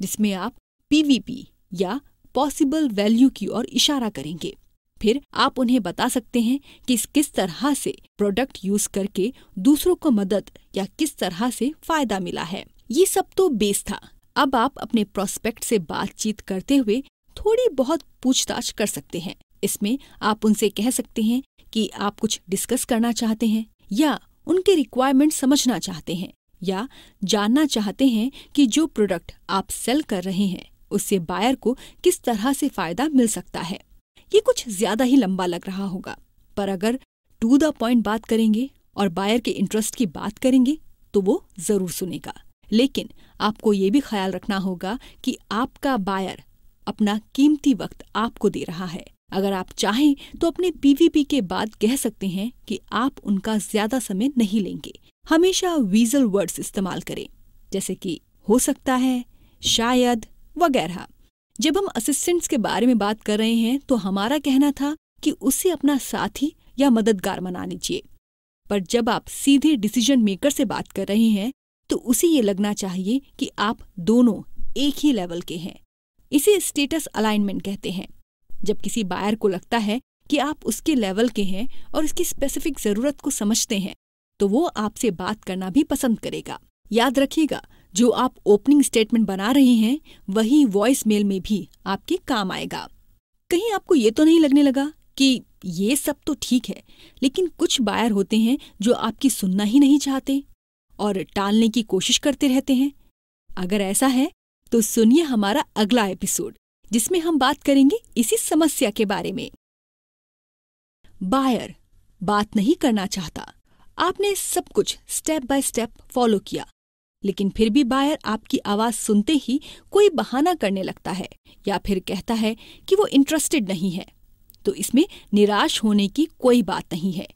जिसमें आप पीवीपी या पॉसिबल वैल्यू की ओर इशारा करेंगे फिर आप उन्हें बता सकते हैं कि किस तरह से प्रोडक्ट यूज करके दूसरों को मदद या किस तरह से फायदा मिला है ये सब तो बेस था अब आप अपने प्रोस्पेक्ट से बातचीत करते हुए थोड़ी बहुत पूछताछ कर सकते हैं इसमें आप उनसे कह सकते हैं कि आप कुछ डिस्कस करना चाहते हैं या उनके रिक्वायरमेंट समझना चाहते हैं या जानना चाहते हैं कि जो प्रोडक्ट आप सेल कर रहे हैं उससे बायर को किस तरह से फायदा मिल सकता है ये कुछ ज्यादा ही लंबा लग रहा होगा पर अगर टू द पॉइंट बात करेंगे और बायर के इंटरेस्ट की बात करेंगे तो वो जरूर सुनेगा लेकिन आपको ये भी ख्याल रखना होगा कि आपका बायर अपना कीमती वक्त आपको दे रहा है अगर आप चाहें तो अपने पीवीपी के बाद कह सकते हैं कि आप उनका ज्यादा समय नहीं लेंगे हमेशा वीजल वर्ड्स इस्तेमाल करें जैसे कि हो सकता है शायद वगैरह जब हम असिस्टेंट्स के बारे में बात कर रहे हैं तो हमारा कहना था कि उसे अपना साथी या मददगार मना लीजिए पर जब आप सीधे डिसीजन मेकर से बात कर रहे हैं तो उसे ये लगना चाहिए कि आप दोनों एक ही लेवल के हैं इसे स्टेटस अलाइनमेंट कहते हैं जब किसी बायर को लगता है कि आप उसके लेवल के हैं और उसकी स्पेसिफिक जरूरत को समझते हैं तो वो आपसे बात करना भी पसंद करेगा याद रखिएगा जो आप ओपनिंग स्टेटमेंट बना रहे हैं वही वॉइस मेल में भी आपके काम आएगा कहीं आपको ये तो नहीं लगने लगा कि ये सब तो ठीक है लेकिन कुछ बायर होते हैं जो आपकी सुनना ही नहीं चाहते और टालने की कोशिश करते रहते हैं अगर ऐसा है तो सुनिए हमारा अगला एपिसोड जिसमें हम बात करेंगे इसी समस्या के बारे में बायर बात नहीं करना चाहता आपने सब कुछ स्टेप बाय स्टेप फॉलो किया लेकिन फिर भी बायर आपकी आवाज सुनते ही कोई बहाना करने लगता है या फिर कहता है कि वो इंटरेस्टेड नहीं है तो इसमें निराश होने की कोई बात नहीं है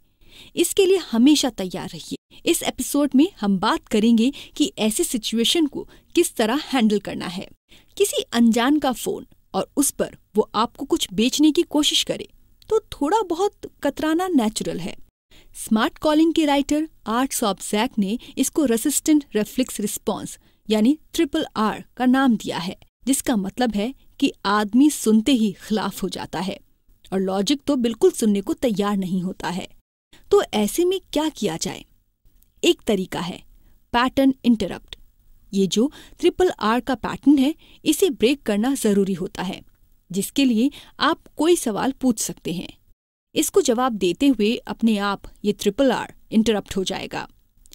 इसके लिए हमेशा तैयार रहिए इस एपिसोड में हम बात करेंगे कि ऐसे सिचुएशन को किस तरह हैंडल करना है किसी अनजान का फोन और उस पर वो आपको कुछ बेचने की कोशिश करे तो थोड़ा बहुत कतराना नेचुरल है स्मार्ट कॉलिंग के राइटर आर्ट सॉब्जैक ने इसको रेसिस्टेंट रेफ्लिक्स रिस्पॉन्स यानी ट्रिपल आर का नाम दिया है जिसका मतलब है कि आदमी सुनते ही खिलाफ हो जाता है और लॉजिक तो बिल्कुल सुनने को तैयार नहीं होता है तो ऐसे में क्या किया जाए एक तरीका है पैटर्न इंटरप्ट ये जो ट्रिपल आर का पैटर्न है इसे ब्रेक करना जरूरी होता है जिसके लिए आप कोई सवाल पूछ सकते हैं इसको जवाब देते हुए अपने आप ये ट्रिपल आर इंटरप्ट हो जाएगा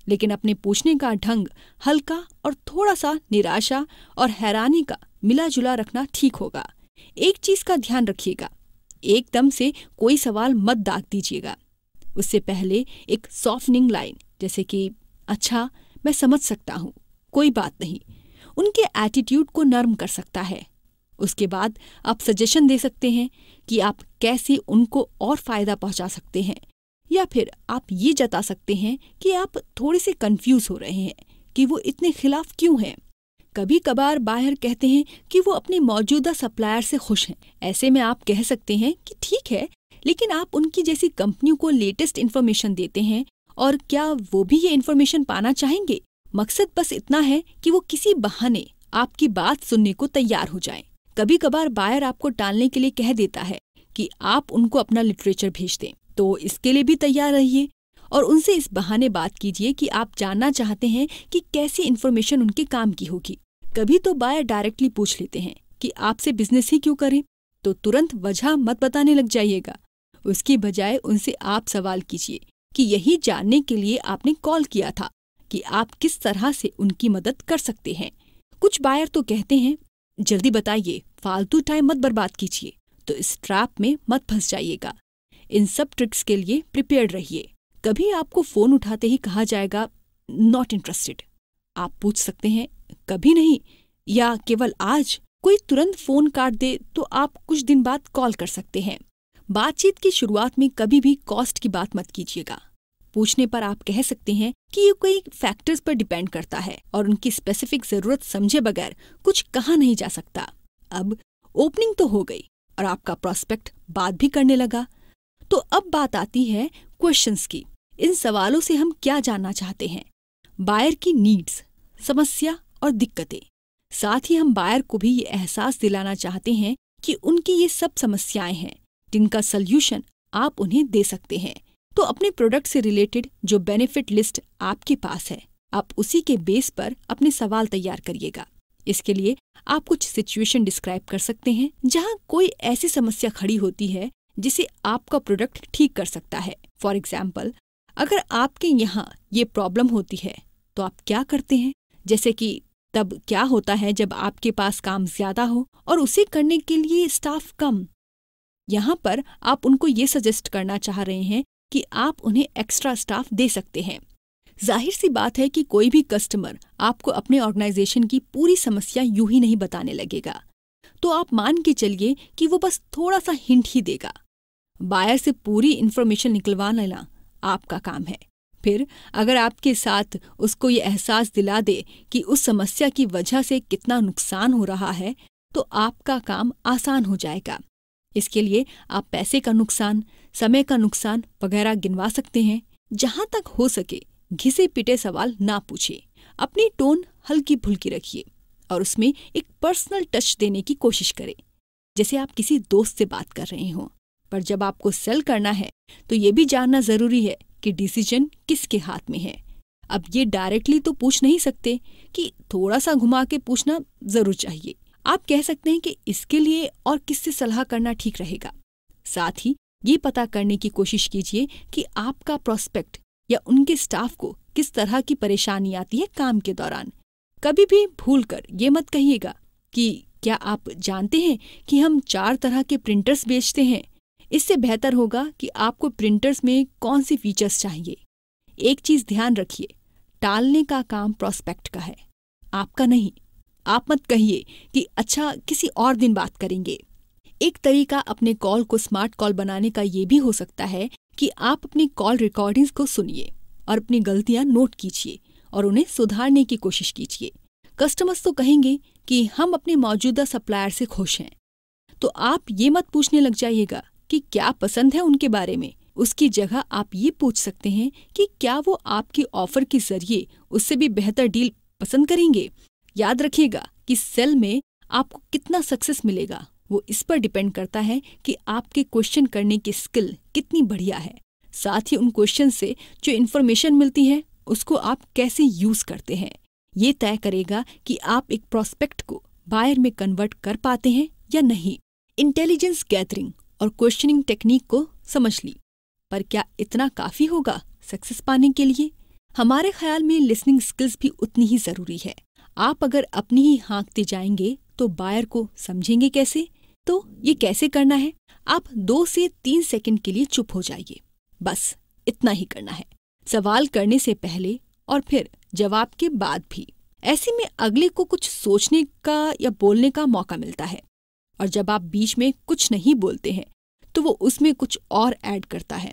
लेकिन अपने पूछने का ढंग हल्का और थोड़ा सा निराशा और हैरानी का मिला जुला रखना ठीक होगा एक चीज का ध्यान रखिएगा एकदम से कोई सवाल मत दाग दीजिएगा उससे पहले एक सॉफ्टनिंग लाइन जैसे कि अच्छा मैं समझ सकता हूँ कोई बात नहीं उनके एटीट्यूड को नर्म कर सकता है उसके बाद आप सजेशन दे सकते हैं कि आप कैसे उनको और फायदा पहुंचा सकते हैं या फिर आप ये जता सकते हैं कि आप थोड़े से कंफ्यूज हो रहे हैं कि वो इतने खिलाफ क्यों हैं कभी कभार बाहर कहते हैं कि वो अपने मौजूदा सप्लायर से खुश हैं ऐसे में आप कह सकते हैं कि ठीक है लेकिन आप उनकी जैसी कंपनियों को लेटेस्ट इन्फॉर्मेशन देते हैं और क्या वो भी ये इन्फॉर्मेशन पाना चाहेंगे मकसद बस इतना है कि वो किसी बहाने आपकी बात सुनने को तैयार हो जाए कभी कभार बायर आपको टालने के लिए कह देता है कि आप उनको अपना लिटरेचर भेज दें तो इसके लिए भी तैयार रहिए और उनसे इस बहाने बात कीजिए कि आप जानना चाहते हैं कि कैसी इन्फॉर्मेशन उनके काम की होगी कभी तो बायर डायरेक्टली पूछ लेते हैं कि आपसे बिजनेस ही क्यों करें तो तुरंत वजह मत बताने लग जाइएगा उसके बजाय उनसे आप सवाल कीजिए कि यही जानने के लिए आपने कॉल किया था कि आप किस तरह से उनकी मदद कर सकते हैं कुछ बायर तो कहते हैं जल्दी बताइए फालतू टाइम मत बर्बाद कीजिए तो इस ट्रैप में मत फंस जाइएगा इन सब ट्रिक्स के लिए प्रिपेयर रहिए कभी आपको फोन उठाते ही कहा जाएगा नॉट इंटरेस्टेड आप पूछ सकते हैं कभी नहीं या केवल आज कोई तुरंत फोन काट दे तो आप कुछ दिन बाद कॉल कर सकते हैं बातचीत की शुरुआत में कभी भी कॉस्ट की बात मत कीजिएगा पूछने पर आप कह सकते हैं कि ये कई फैक्टर्स पर डिपेंड करता है और उनकी स्पेसिफिक जरूरत समझे बगैर कुछ कहा नहीं जा सकता अब ओपनिंग तो हो गई और आपका प्रोस्पेक्ट बात भी करने लगा तो अब बात आती है क्वेश्चंस की इन सवालों से हम क्या जानना चाहते हैं बायर की नीड्स समस्या और दिक्कतें साथ ही हम बायर को भी ये एहसास दिलाना चाहते हैं कि उनकी ये सब समस्याएं हैं जिनका सल्यूशन आप उन्हें दे सकते हैं तो अपने प्रोडक्ट से रिलेटेड जो बेनिफिट लिस्ट आपके पास है आप उसी के बेस पर अपने सवाल तैयार करिएगा इसके लिए आप कुछ सिचुएशन डिस्क्राइब कर सकते हैं जहाँ कोई ऐसी समस्या खड़ी होती है जिसे आपका प्रोडक्ट ठीक कर सकता है फॉर एग्जाम्पल अगर आपके यहाँ ये प्रॉब्लम होती है तो आप क्या करते हैं जैसे कि तब क्या होता है जब आपके पास काम ज्यादा हो और उसे करने के लिए स्टाफ कम यहाँ पर आप उनको ये सजेस्ट करना चाह रहे हैं कि आप उन्हें एक्स्ट्रा स्टाफ दे सकते हैं जाहिर सी बात है कि कोई भी कस्टमर आपको अपने ऑर्गेनाइजेशन की पूरी समस्या यूं ही नहीं बताने लगेगा तो आप मान के चलिए कि वो बस थोड़ा सा हिंट ही देगा बायर से पूरी इन्फॉर्मेशन निकलवा लेना आपका काम है फिर अगर आपके साथ उसको ये एहसास दिला दे कि उस समस्या की वजह से कितना नुकसान हो रहा है तो आपका काम आसान हो जाएगा इसके लिए आप पैसे का नुकसान समय का नुकसान वगैरह गिनवा सकते हैं जहां तक हो सके घिसे पिटे सवाल ना पूछे अपनी टोन हल्की फुल्की रखिए और उसमें एक पर्सनल टच देने की कोशिश करें जैसे आप किसी दोस्त से बात कर रहे हो पर जब आपको सेल करना है तो ये भी जानना जरूरी है कि डिसीजन किसके हाथ में है अब ये डायरेक्टली तो पूछ नहीं सकते कि थोड़ा सा घुमा के पूछना जरूर चाहिए आप कह सकते हैं कि इसके लिए और किससे सलाह करना ठीक रहेगा साथ ही ये पता करने की कोशिश कीजिए कि आपका प्रोस्पेक्ट या उनके स्टाफ को किस तरह की परेशानी आती है काम के दौरान कभी भी भूल कर ये मत कहिएगा कि क्या आप जानते हैं कि हम चार तरह के प्रिंटर्स बेचते हैं इससे बेहतर होगा कि आपको प्रिंटर्स में कौन से फीचर्स चाहिए एक चीज ध्यान रखिए टालने का काम प्रोस्पेक्ट का है आपका नहीं आप मत कहिए कि अच्छा किसी और दिन बात करेंगे एक तरीका अपने कॉल को स्मार्ट कॉल बनाने का ये भी हो सकता है कि आप अपनी कॉल रिकॉर्डिंग्स को सुनिए और अपनी गलतियां नोट कीजिए और उन्हें सुधारने की कोशिश कीजिए कस्टमर्स तो कहेंगे कि हम अपने मौजूदा सप्लायर से खुश हैं तो आप ये मत पूछने लग जाइएगा कि क्या पसंद है उनके बारे में उसकी जगह आप ये पूछ सकते हैं कि क्या वो आपके ऑफर के जरिए उससे भी बेहतर डील पसंद करेंगे याद रखिएगा कि सेल में आपको कितना सक्सेस मिलेगा वो इस पर डिपेंड करता है कि आपके क्वेश्चन करने की स्किल कितनी बढ़िया है साथ ही उन क्वेश्चन से जो इन्फॉर्मेशन मिलती है उसको आप कैसे यूज करते हैं ये तय करेगा कि आप एक प्रोस्पेक्ट को बायर में कन्वर्ट कर पाते हैं या नहीं इंटेलिजेंस गैदरिंग और क्वेश्चनिंग टेक्निक को समझ ली पर क्या इतना काफी होगा सक्सेस पाने के लिए हमारे ख्याल में लिसनिंग स्किल्स भी उतनी ही जरूरी है आप अगर अपनी ही हाँकते जाएंगे तो बायर को समझेंगे कैसे तो ये कैसे करना है आप दो से तीन सेकंड के लिए चुप हो जाइए बस इतना ही करना है सवाल करने से पहले और फिर जवाब के बाद भी ऐसे में अगले को कुछ सोचने का या बोलने का मौका मिलता है और जब आप बीच में कुछ नहीं बोलते हैं तो वो उसमें कुछ और ऐड करता है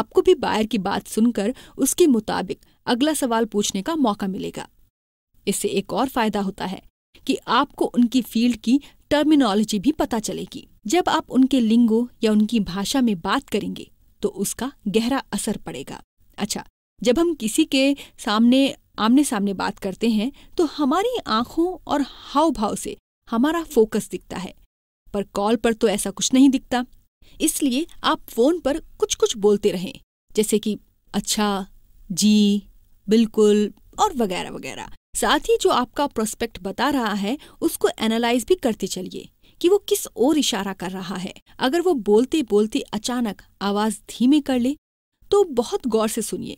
आपको भी बायर की बात सुनकर उसके मुताबिक अगला सवाल पूछने का मौका मिलेगा इससे एक और फायदा होता है कि आपको उनकी फील्ड की टर्मिनोलॉजी भी पता चलेगी जब आप उनके लिंगो या उनकी भाषा में बात करेंगे तो उसका गहरा असर पड़ेगा अच्छा जब हम किसी के सामने आमने सामने बात करते हैं तो हमारी आंखों और हाव भाव से हमारा फोकस दिखता है पर कॉल पर तो ऐसा कुछ नहीं दिखता इसलिए आप फोन पर कुछ कुछ बोलते रहें जैसे कि अच्छा जी बिल्कुल और वगैरह वगैरह साथ ही जो आपका प्रोस्पेक्ट बता रहा है उसको एनालाइज भी करते चलिए कि वो किस ओर इशारा कर रहा है अगर वो बोलते बोलते अचानक आवाज धीमे कर ले तो बहुत गौर से सुनिए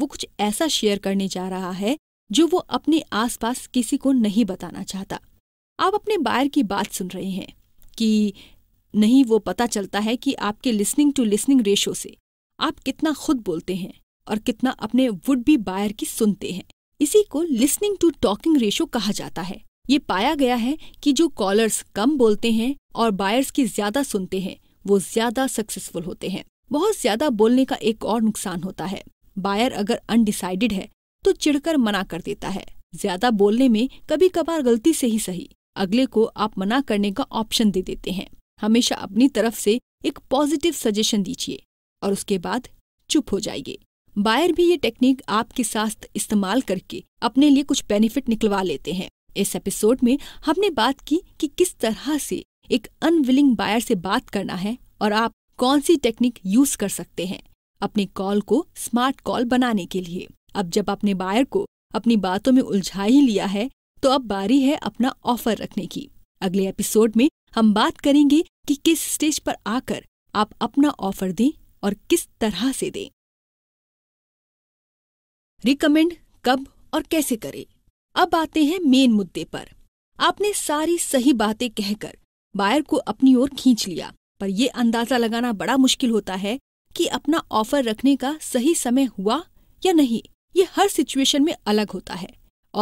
वो कुछ ऐसा शेयर करने जा रहा है जो वो अपने आसपास किसी को नहीं बताना चाहता आप अपने बायर की बात सुन रहे हैं कि नहीं वो पता चलता है कि आपके लिसनिंग टू लिसनिंग रेशो से आप कितना खुद बोलते हैं और कितना अपने वुड बी बायर की सुनते हैं इसी को लिसनिंग टू टॉकिंग रेशो कहा जाता है ये पाया गया है कि जो कॉलर्स कम बोलते हैं और बायर्स की ज्यादा सुनते हैं वो ज्यादा सक्सेसफुल होते हैं बहुत ज्यादा बोलने का एक और नुकसान होता है बायर अगर अनडिसाइडेड है तो चिढ़कर मना कर देता है ज्यादा बोलने में कभी कभार गलती से ही सही अगले को आप मना करने का ऑप्शन दे देते हैं हमेशा अपनी तरफ से एक पॉजिटिव सजेशन दीजिए और उसके बाद चुप हो जाइए बायर भी ये टेक्निक आपके साथ इस्तेमाल करके अपने लिए कुछ बेनिफिट निकलवा लेते हैं इस एपिसोड में हमने बात की कि किस तरह से एक अनविलिंग बायर से बात करना है और आप कौन सी टेक्निक यूज कर सकते हैं अपने कॉल को स्मार्ट कॉल बनाने के लिए अब जब आपने बायर को अपनी बातों में उलझा ही लिया है तो अब बारी है अपना ऑफर रखने की अगले एपिसोड में हम बात करेंगे कि किस स्टेज पर आकर आप अपना ऑफर दें और किस तरह से दें रिकमेंड कब और कैसे करें अब आते हैं मेन मुद्दे पर आपने सारी सही बातें कहकर बायर को अपनी ओर खींच लिया पर यह अंदाजा लगाना बड़ा मुश्किल होता है कि अपना ऑफर रखने का सही समय हुआ या नहीं ये हर सिचुएशन में अलग होता है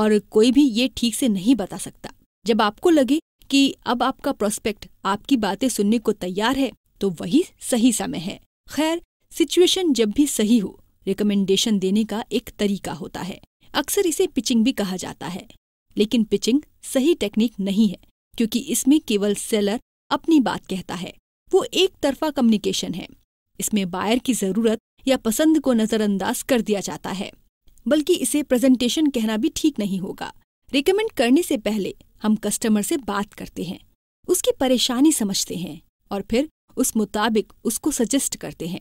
और कोई भी ये ठीक से नहीं बता सकता जब आपको लगे कि अब आपका प्रोस्पेक्ट आपकी बातें सुनने को तैयार है तो वही सही समय है खैर सिचुएशन जब भी सही हो रिकमेंडेशन देने का एक तरीका होता है अक्सर इसे पिचिंग भी कहा जाता है लेकिन पिचिंग सही टेक्निक नहीं है क्योंकि इसमें केवल सेलर अपनी बात कहता है वो एक तरफा कम्युनिकेशन है इसमें बायर की जरूरत या पसंद को नजरअंदाज कर दिया जाता है बल्कि इसे प्रेजेंटेशन कहना भी ठीक नहीं होगा रिकमेंड करने से पहले हम कस्टमर से बात करते हैं उसकी परेशानी समझते हैं और फिर उस मुताबिक उसको सजेस्ट करते हैं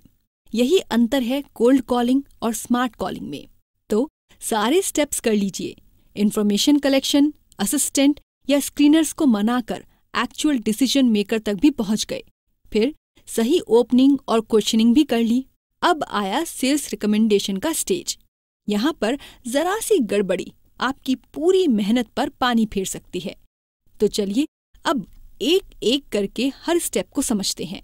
यही अंतर है कोल्ड कॉलिंग और स्मार्ट कॉलिंग में तो सारे स्टेप्स कर लीजिए इन्फॉर्मेशन कलेक्शन असिस्टेंट या स्क्रीनर्स को मना कर एक्चुअल डिसीजन मेकर तक भी पहुंच गए फिर सही ओपनिंग और क्वेश्चनिंग भी कर ली अब आया सेल्स रिकमेंडेशन का स्टेज यहाँ पर जरा सी गड़बड़ी आपकी पूरी मेहनत पर पानी फेर सकती है तो चलिए अब एक एक करके हर स्टेप को समझते हैं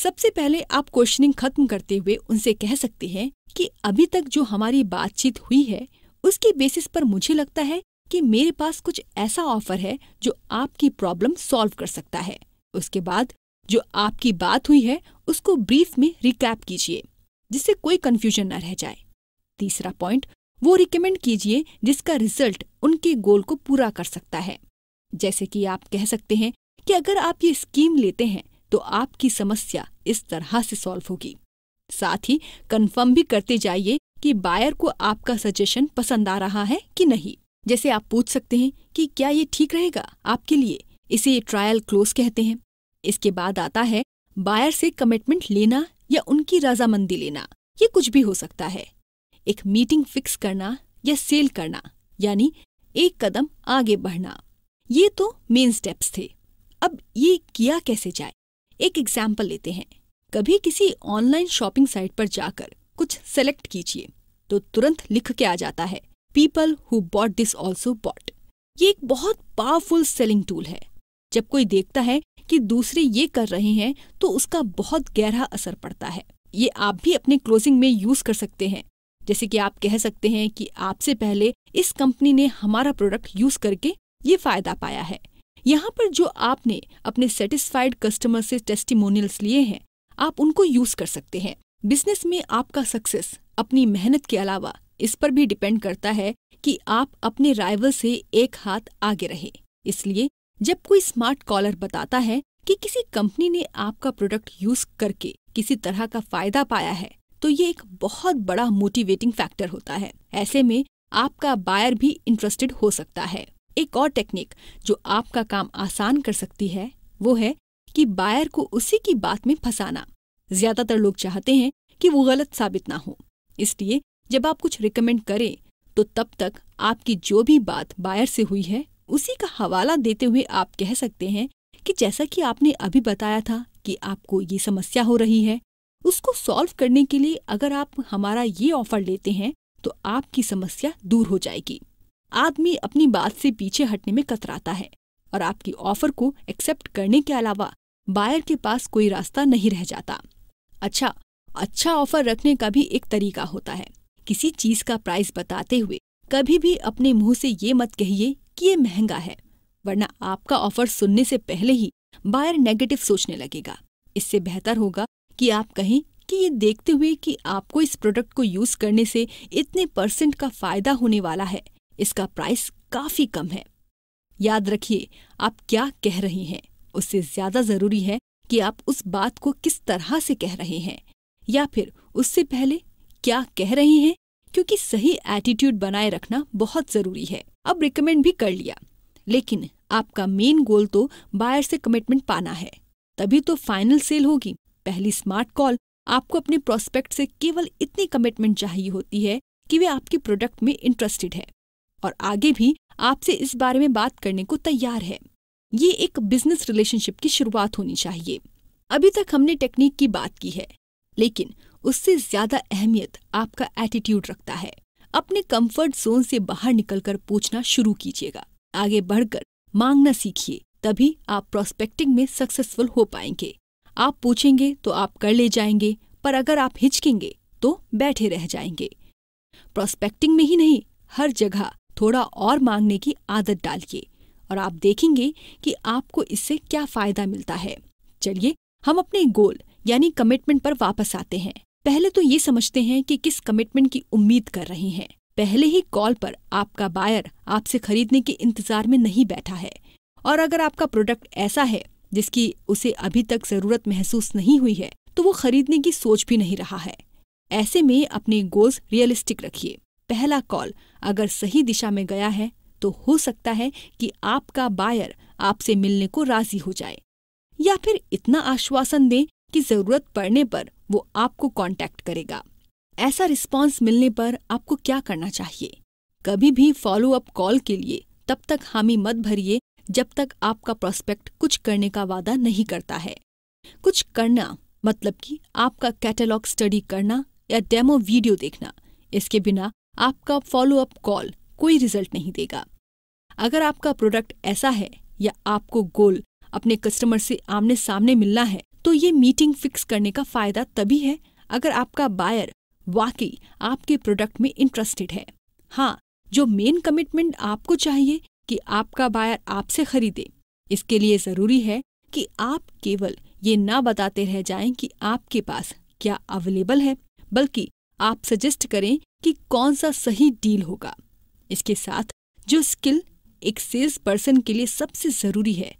सबसे पहले आप क्वेश्चनिंग खत्म करते हुए उनसे कह सकते हैं कि अभी तक जो हमारी बातचीत हुई है उसके बेसिस पर मुझे लगता है कि मेरे पास कुछ ऐसा ऑफर है जो आपकी प्रॉब्लम सॉल्व कर सकता है उसके बाद जो आपकी बात हुई है उसको ब्रीफ में रिकैप कीजिए जिससे कोई कंफ्यूजन न रह जाए तीसरा पॉइंट वो रिकमेंड कीजिए जिसका रिजल्ट उनके गोल को पूरा कर सकता है जैसे कि आप कह सकते हैं कि अगर आप ये स्कीम लेते हैं तो आपकी समस्या इस तरह से सॉल्व होगी साथ ही कंफर्म भी करते जाइए कि बायर को आपका सजेशन पसंद आ रहा है कि नहीं जैसे आप पूछ सकते हैं कि क्या ये ठीक रहेगा आपके लिए इसे ट्रायल क्लोज कहते हैं इसके बाद आता है बायर से कमिटमेंट लेना या उनकी रजामंदी लेना ये कुछ भी हो सकता है एक मीटिंग फिक्स करना या सेल करना यानी एक कदम आगे बढ़ना ये तो मेन स्टेप्स थे अब ये किया कैसे जाए एक एग्जाम्पल लेते हैं कभी किसी ऑनलाइन शॉपिंग साइट पर जाकर कुछ सेलेक्ट कीजिए तो तुरंत लिख के आ जाता है people who bought this also bought ये एक बहुत पावरफुल सेलिंग टूल है जब कोई देखता है कि दूसरे ये कर रहे हैं तो उसका बहुत गहरा असर पड़ता है ये आप भी अपने क्लोजिंग में यूज कर सकते हैं जैसे कि आप कह सकते हैं कि आपसे पहले इस कंपनी ने हमारा प्रोडक्ट यूज करके ये फायदा पाया है यहाँ पर जो आपने अपने सेटिस्फाइड कस्टमर से टेस्टिमोनियल्स लिए हैं आप उनको यूज कर सकते हैं बिजनेस में आपका सक्सेस अपनी मेहनत के अलावा इस पर भी डिपेंड करता है कि आप अपने राइवल से एक हाथ आगे रहे इसलिए जब कोई स्मार्ट कॉलर बताता है कि किसी कंपनी ने आपका प्रोडक्ट यूज करके किसी तरह का फायदा पाया है तो ये एक बहुत बड़ा मोटिवेटिंग फैक्टर होता है ऐसे में आपका बायर भी इंटरेस्टेड हो सकता है एक और टेक्निक जो आपका काम आसान कर सकती है वो है कि बायर को उसी की बात में फंसाना ज्यादातर लोग चाहते हैं कि वो गलत साबित ना हो इसलिए जब आप कुछ रिकमेंड करें तो तब तक आपकी जो भी बात बायर से हुई है उसी का हवाला देते हुए आप कह सकते हैं कि जैसा कि आपने अभी बताया था कि आपको ये समस्या हो रही है उसको सॉल्व करने के लिए अगर आप हमारा ये ऑफर लेते हैं तो आपकी समस्या दूर हो जाएगी आदमी अपनी बात से पीछे हटने में कतराता है और आपकी ऑफर को एक्सेप्ट करने के अलावा बायर के पास कोई रास्ता नहीं रह जाता अच्छा अच्छा ऑफर रखने का भी एक तरीका होता है किसी चीज का प्राइस बताते हुए कभी भी अपने मुंह से ये मत कहिए कि ये महंगा है वरना आपका ऑफर सुनने से पहले ही बायर नेगेटिव सोचने लगेगा इससे बेहतर होगा कि आप कहें कि ये देखते हुए कि आपको इस प्रोडक्ट को यूज करने से इतने परसेंट का फायदा होने वाला है इसका प्राइस काफी कम है याद रखिए आप क्या कह रहे हैं उससे ज्यादा जरूरी है कि आप उस बात को किस तरह से कह रहे हैं या फिर उससे पहले क्या कह रहे हैं क्योंकि सही एटीट्यूड बनाए रखना बहुत जरूरी है अब रिकमेंड भी कर लिया लेकिन आपका मेन गोल तो बायर से कमिटमेंट पाना है तभी तो फाइनल सेल होगी पहली स्मार्ट कॉल आपको अपने प्रोस्पेक्ट से केवल इतनी कमिटमेंट चाहिए होती है कि वे आपके प्रोडक्ट में इंटरेस्टेड है और आगे भी आपसे इस बारे में बात करने को तैयार है ये एक बिजनेस रिलेशनशिप की शुरुआत होनी चाहिए अभी तक हमने टेक्निक की बात की है लेकिन उससे ज्यादा अहमियत आपका एटीट्यूड रखता है अपने कंफर्ट जोन से बाहर निकलकर पूछना शुरू कीजिएगा आगे बढ़कर मांगना सीखिए तभी आप प्रोस्पेक्टिंग में सक्सेसफुल हो पाएंगे आप पूछेंगे तो आप कर ले जाएंगे पर अगर आप हिचकेंगे तो बैठे रह जाएंगे प्रोस्पेक्टिंग में ही नहीं हर जगह थोड़ा और मांगने की आदत डालिए और आप देखेंगे कि आपको इससे क्या फायदा मिलता है चलिए हम अपने गोल यानी कमिटमेंट पर वापस आते हैं पहले तो ये समझते हैं कि किस कमिटमेंट की उम्मीद कर रहे हैं पहले ही कॉल पर आपका बायर आपसे खरीदने के इंतजार में नहीं बैठा है और अगर आपका प्रोडक्ट ऐसा है जिसकी उसे अभी तक जरूरत महसूस नहीं हुई है तो वो खरीदने की सोच भी नहीं रहा है ऐसे में अपने गोल्स रियलिस्टिक रखिए पहला कॉल अगर सही दिशा में गया है तो हो सकता है कि आपका बायर आपसे मिलने को राजी हो जाए या फिर इतना आश्वासन दें कि जरूरत पड़ने पर वो आपको कांटेक्ट करेगा ऐसा रिस्पॉन्स मिलने पर आपको क्या करना चाहिए कभी भी फॉलो अप कॉल के लिए तब तक हामी मत भरिए जब तक आपका प्रोस्पेक्ट कुछ करने का वादा नहीं करता है कुछ करना मतलब कि आपका कैटलॉग स्टडी करना या डेमो वीडियो देखना इसके बिना आपका फॉलो अप कॉल कोई रिजल्ट नहीं देगा अगर आपका प्रोडक्ट ऐसा है या आपको गोल अपने कस्टमर से आमने सामने मिलना है तो ये मीटिंग फिक्स करने का फायदा तभी है अगर आपका बायर वाकई आपके प्रोडक्ट में इंटरेस्टेड है हाँ जो मेन कमिटमेंट आपको चाहिए कि आपका बायर आपसे खरीदे इसके लिए जरूरी है कि आप केवल ये ना बताते रह जाएं कि आपके पास क्या अवेलेबल है बल्कि आप सजेस्ट करें कि कौन सा सही डील होगा इसके साथ जो स्किल एक सेल्स पर्सन के लिए सबसे जरूरी है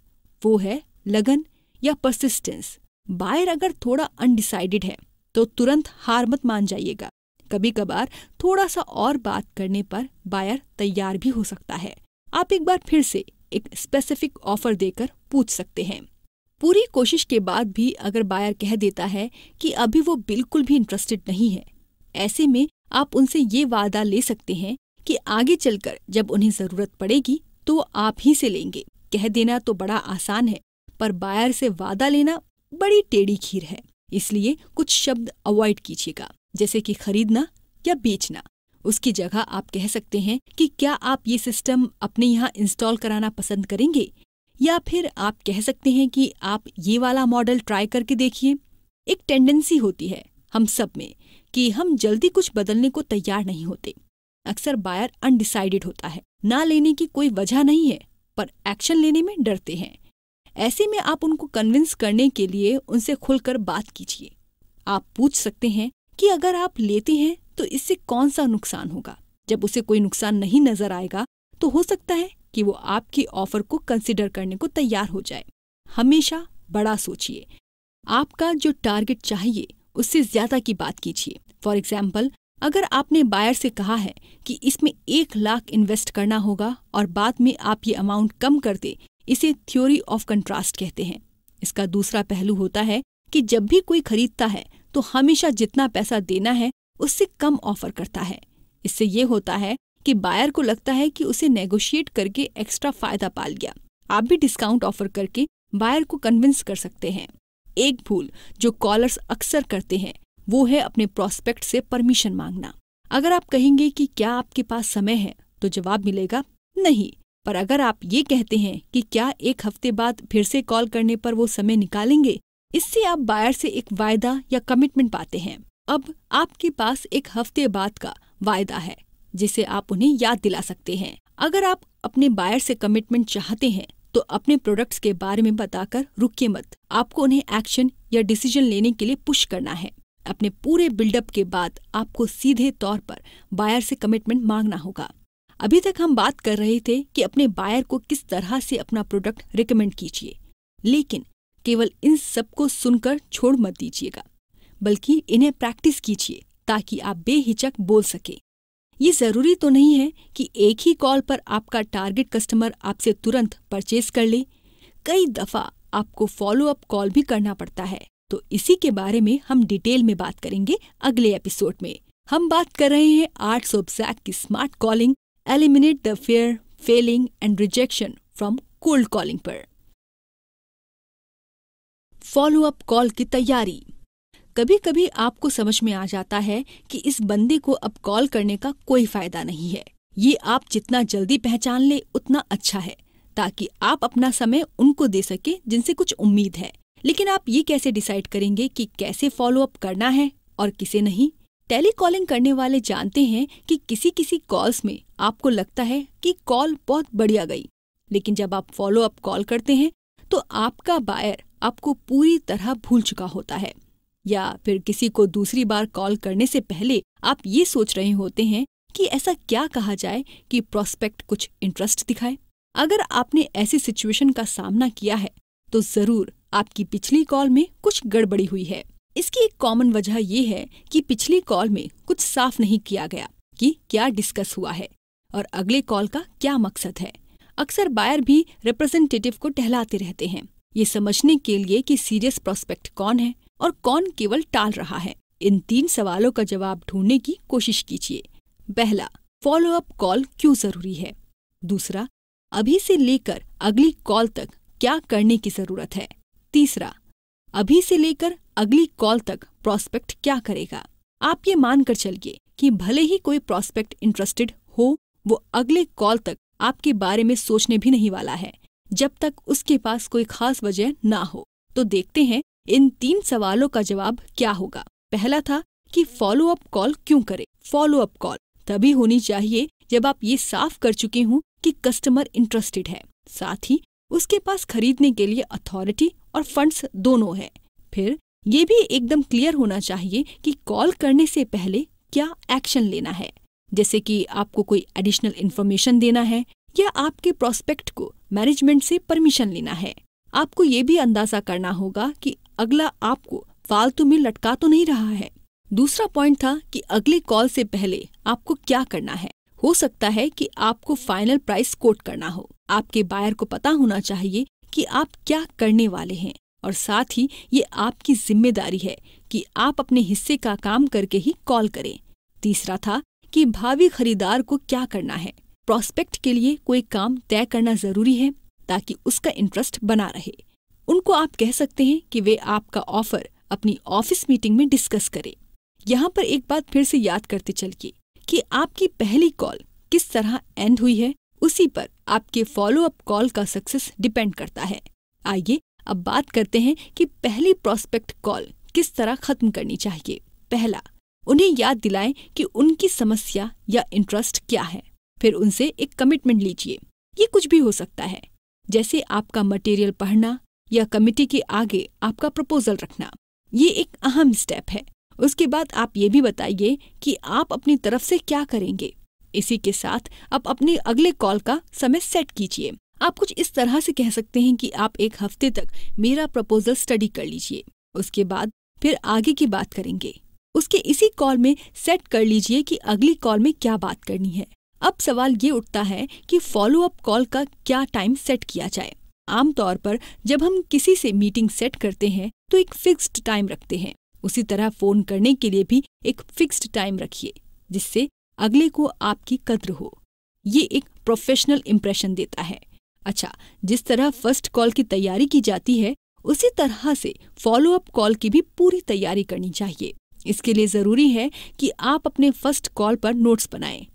वो है लगन या परसिस्टेंस बायर अगर थोड़ा अनडिसाइडेड है तो तुरंत हार मत मान जाइएगा कभी कभार थोड़ा सा और बात करने पर बायर तैयार भी हो सकता है आप एक बार फिर से एक स्पेसिफिक ऑफर देकर पूछ सकते हैं पूरी कोशिश के बाद भी अगर बायर कह देता है कि अभी वो बिल्कुल भी इंटरेस्टेड नहीं है ऐसे में आप उनसे ये वादा ले सकते हैं कि आगे चलकर जब उन्हें जरूरत पड़ेगी तो आप ही से लेंगे कह देना तो बड़ा आसान है पर बायर से वादा लेना बड़ी टेढ़ी खीर है इसलिए कुछ शब्द अवॉइड कीजिएगा जैसे कि खरीदना या बेचना उसकी जगह आप कह सकते हैं कि क्या आप ये सिस्टम अपने यहाँ इंस्टॉल कराना पसंद करेंगे या फिर आप कह सकते हैं कि आप ये वाला मॉडल ट्राई करके देखिए एक टेंडेंसी होती है हम सब में कि हम जल्दी कुछ बदलने को तैयार नहीं होते अक्सर बायर अनडिसाइडेड होता है ना लेने की कोई वजह नहीं है पर एक्शन लेने में डरते हैं ऐसे में आप उनको कन्विंस करने के लिए उनसे खुलकर बात कीजिए आप पूछ सकते हैं कि अगर आप लेते हैं तो इससे कौन सा नुकसान होगा जब उसे कोई नुकसान नहीं नजर आएगा तो हो सकता है कि वो आपकी ऑफर को कंसिडर करने को तैयार हो जाए हमेशा बड़ा सोचिए आपका जो टारगेट चाहिए उससे ज्यादा की बात कीजिए फॉर एग्जाम्पल अगर आपने बायर से कहा है कि इसमें एक लाख इन्वेस्ट करना होगा और बाद में आप ये अमाउंट कम कर दे इसे थ्योरी ऑफ कंट्रास्ट कहते हैं इसका दूसरा पहलू होता है कि जब भी कोई खरीदता है तो हमेशा जितना पैसा देना है उससे कम ऑफर करता है इससे ये होता है कि बायर को लगता है कि उसे नेगोशिएट करके एक्स्ट्रा फायदा पाल गया आप भी डिस्काउंट ऑफर करके बायर को कन्विंस कर सकते हैं एक भूल जो कॉलर्स अक्सर करते हैं वो है अपने प्रोस्पेक्ट से परमिशन मांगना अगर आप कहेंगे कि क्या आपके पास समय है तो जवाब मिलेगा नहीं पर अगर आप ये कहते हैं कि क्या एक हफ्ते बाद फिर से कॉल करने पर वो समय निकालेंगे इससे आप बायर से एक वायदा या कमिटमेंट पाते हैं अब आपके पास एक हफ्ते बाद का वायदा है जिसे आप उन्हें याद दिला सकते हैं अगर आप अपने बायर से कमिटमेंट चाहते हैं तो अपने प्रोडक्ट्स के बारे में बताकर रुकिए मत आपको उन्हें एक्शन या डिसीजन लेने के लिए पुश करना है अपने पूरे बिल्डअप के बाद आपको सीधे तौर पर बायर से कमिटमेंट मांगना होगा अभी तक हम बात कर रहे थे कि अपने बायर को किस तरह से अपना प्रोडक्ट रिकमेंड कीजिए लेकिन केवल इन सबको सुनकर छोड़ मत दीजिएगा बल्कि इन्हें प्रैक्टिस कीजिए ताकि आप बेहिचक बोल सके ये जरूरी तो नहीं है कि एक ही कॉल पर आपका टारगेट कस्टमर आपसे तुरंत परचेस कर ले कई दफा आपको फॉलो अप कॉल भी करना पड़ता है तो इसी के बारे में हम डिटेल में बात करेंगे अगले एपिसोड में हम बात कर रहे हैं आर्ट्स ऑफ जैक की smart calling eliminate the fear failing and rejection from cold calling पर फॉलो अप कॉल की तैयारी कभी कभी आपको समझ में आ जाता है कि इस बंदे को अब कॉल करने का कोई फायदा नहीं है ये आप जितना जल्दी पहचान ले उतना अच्छा है ताकि आप अपना समय उनको दे सके जिनसे कुछ उम्मीद है लेकिन आप ये कैसे डिसाइड करेंगे कि कैसे फॉलो अप करना है और किसे नहीं टेली कॉलिंग करने वाले जानते हैं कि किसी किसी कॉल्स में आपको लगता है कि कॉल बहुत बढ़िया गई लेकिन जब आप फॉलो अप कॉल करते हैं तो आपका बायर आपको पूरी तरह भूल चुका होता है या फिर किसी को दूसरी बार कॉल करने से पहले आप ये सोच रहे होते हैं कि ऐसा क्या कहा जाए कि प्रोस्पेक्ट कुछ इंटरेस्ट दिखाए अगर आपने ऐसी सिचुएशन का सामना किया है तो जरूर आपकी पिछली कॉल में कुछ गड़बड़ी हुई है इसकी एक कॉमन वजह यह है कि पिछली कॉल में कुछ साफ नहीं किया गया कि क्या डिस्कस हुआ है और अगले कॉल का क्या मकसद है अक्सर बायर भी रिप्रेजेंटेटिव को टहलाते रहते हैं ये समझने के लिए कि सीरियस प्रोस्पेक्ट कौन है और कौन केवल टाल रहा है इन तीन सवालों का जवाब ढूंढने की कोशिश कीजिए पहला फॉलो अप कॉल क्यों जरूरी है दूसरा अभी से लेकर अगली कॉल तक क्या करने की जरूरत है तीसरा अभी से लेकर अगली कॉल तक प्रोस्पेक्ट क्या करेगा आप ये मानकर चलिए कि भले ही कोई प्रोस्पेक्ट इंटरेस्टेड हो वो अगले कॉल तक आपके बारे में सोचने भी नहीं वाला है जब तक उसके पास कोई खास वजह ना हो तो देखते हैं इन तीन सवालों का जवाब क्या होगा पहला था कि फॉलो अप कॉल क्यों करें फॉलो अप कॉल तभी होनी चाहिए जब आप ये साफ कर चुके हूँ कि कस्टमर इंटरेस्टेड है साथ ही उसके पास खरीदने के लिए अथॉरिटी और फंड्स दोनों है फिर ये भी एकदम क्लियर होना चाहिए कि कॉल करने से पहले क्या एक्शन लेना है जैसे कि आपको कोई एडिशनल इन्फॉर्मेशन देना है या आपके प्रोस्पेक्ट को मैनेजमेंट से परमिशन लेना है आपको ये भी अंदाजा करना होगा कि अगला आपको फालतू में लटका तो नहीं रहा है दूसरा पॉइंट था कि अगले कॉल से पहले आपको क्या करना है हो सकता है कि आपको फाइनल प्राइस कोट करना हो आपके बायर को पता होना चाहिए कि आप क्या करने वाले हैं और साथ ही ये आपकी जिम्मेदारी है कि आप अपने हिस्से का काम करके ही कॉल करें तीसरा था कि भावी खरीदार को क्या करना है प्रोस्पेक्ट के लिए कोई काम तय करना जरूरी है ताकि उसका इंटरेस्ट बना रहे उनको आप कह सकते हैं कि वे आपका ऑफर अपनी ऑफिस मीटिंग में डिस्कस करें यहाँ पर एक बात फिर से याद करते चलिए कि आपकी पहली कॉल किस तरह एंड हुई है उसी पर आपके फॉलो अप कॉल का सक्सेस डिपेंड करता है आइए अब बात करते हैं कि पहली प्रोस्पेक्ट कॉल किस तरह खत्म करनी चाहिए पहला उन्हें याद दिलाएं कि उनकी समस्या या इंटरेस्ट क्या है फिर उनसे एक कमिटमेंट लीजिए ये कुछ भी हो सकता है जैसे आपका मटेरियल पढ़ना या कमिटी के आगे आपका प्रपोजल रखना ये एक अहम स्टेप है उसके बाद आप ये भी बताइए कि आप अपनी तरफ से क्या करेंगे इसी के साथ आप अपने अगले कॉल का समय सेट कीजिए आप कुछ इस तरह से कह सकते हैं कि आप एक हफ्ते तक मेरा प्रपोजल स्टडी कर लीजिए उसके बाद फिर आगे की बात करेंगे उसके इसी कॉल में सेट कर लीजिए कि अगली कॉल में क्या बात करनी है अब सवाल ये उठता है कि फॉलो अप कॉल का क्या टाइम सेट किया जाए आमतौर पर जब हम किसी से मीटिंग सेट करते हैं तो एक फिक्स्ड टाइम रखते हैं उसी तरह फोन करने के लिए भी एक फिक्स्ड टाइम रखिए जिससे अगले को आपकी कद्र हो ये एक प्रोफेशनल इम्प्रेशन देता है अच्छा जिस तरह फर्स्ट कॉल की तैयारी की जाती है उसी तरह से फॉलो अप कॉल की भी पूरी तैयारी करनी चाहिए इसके लिए ज़रूरी है कि आप अपने फर्स्ट कॉल पर नोट्स बनाएं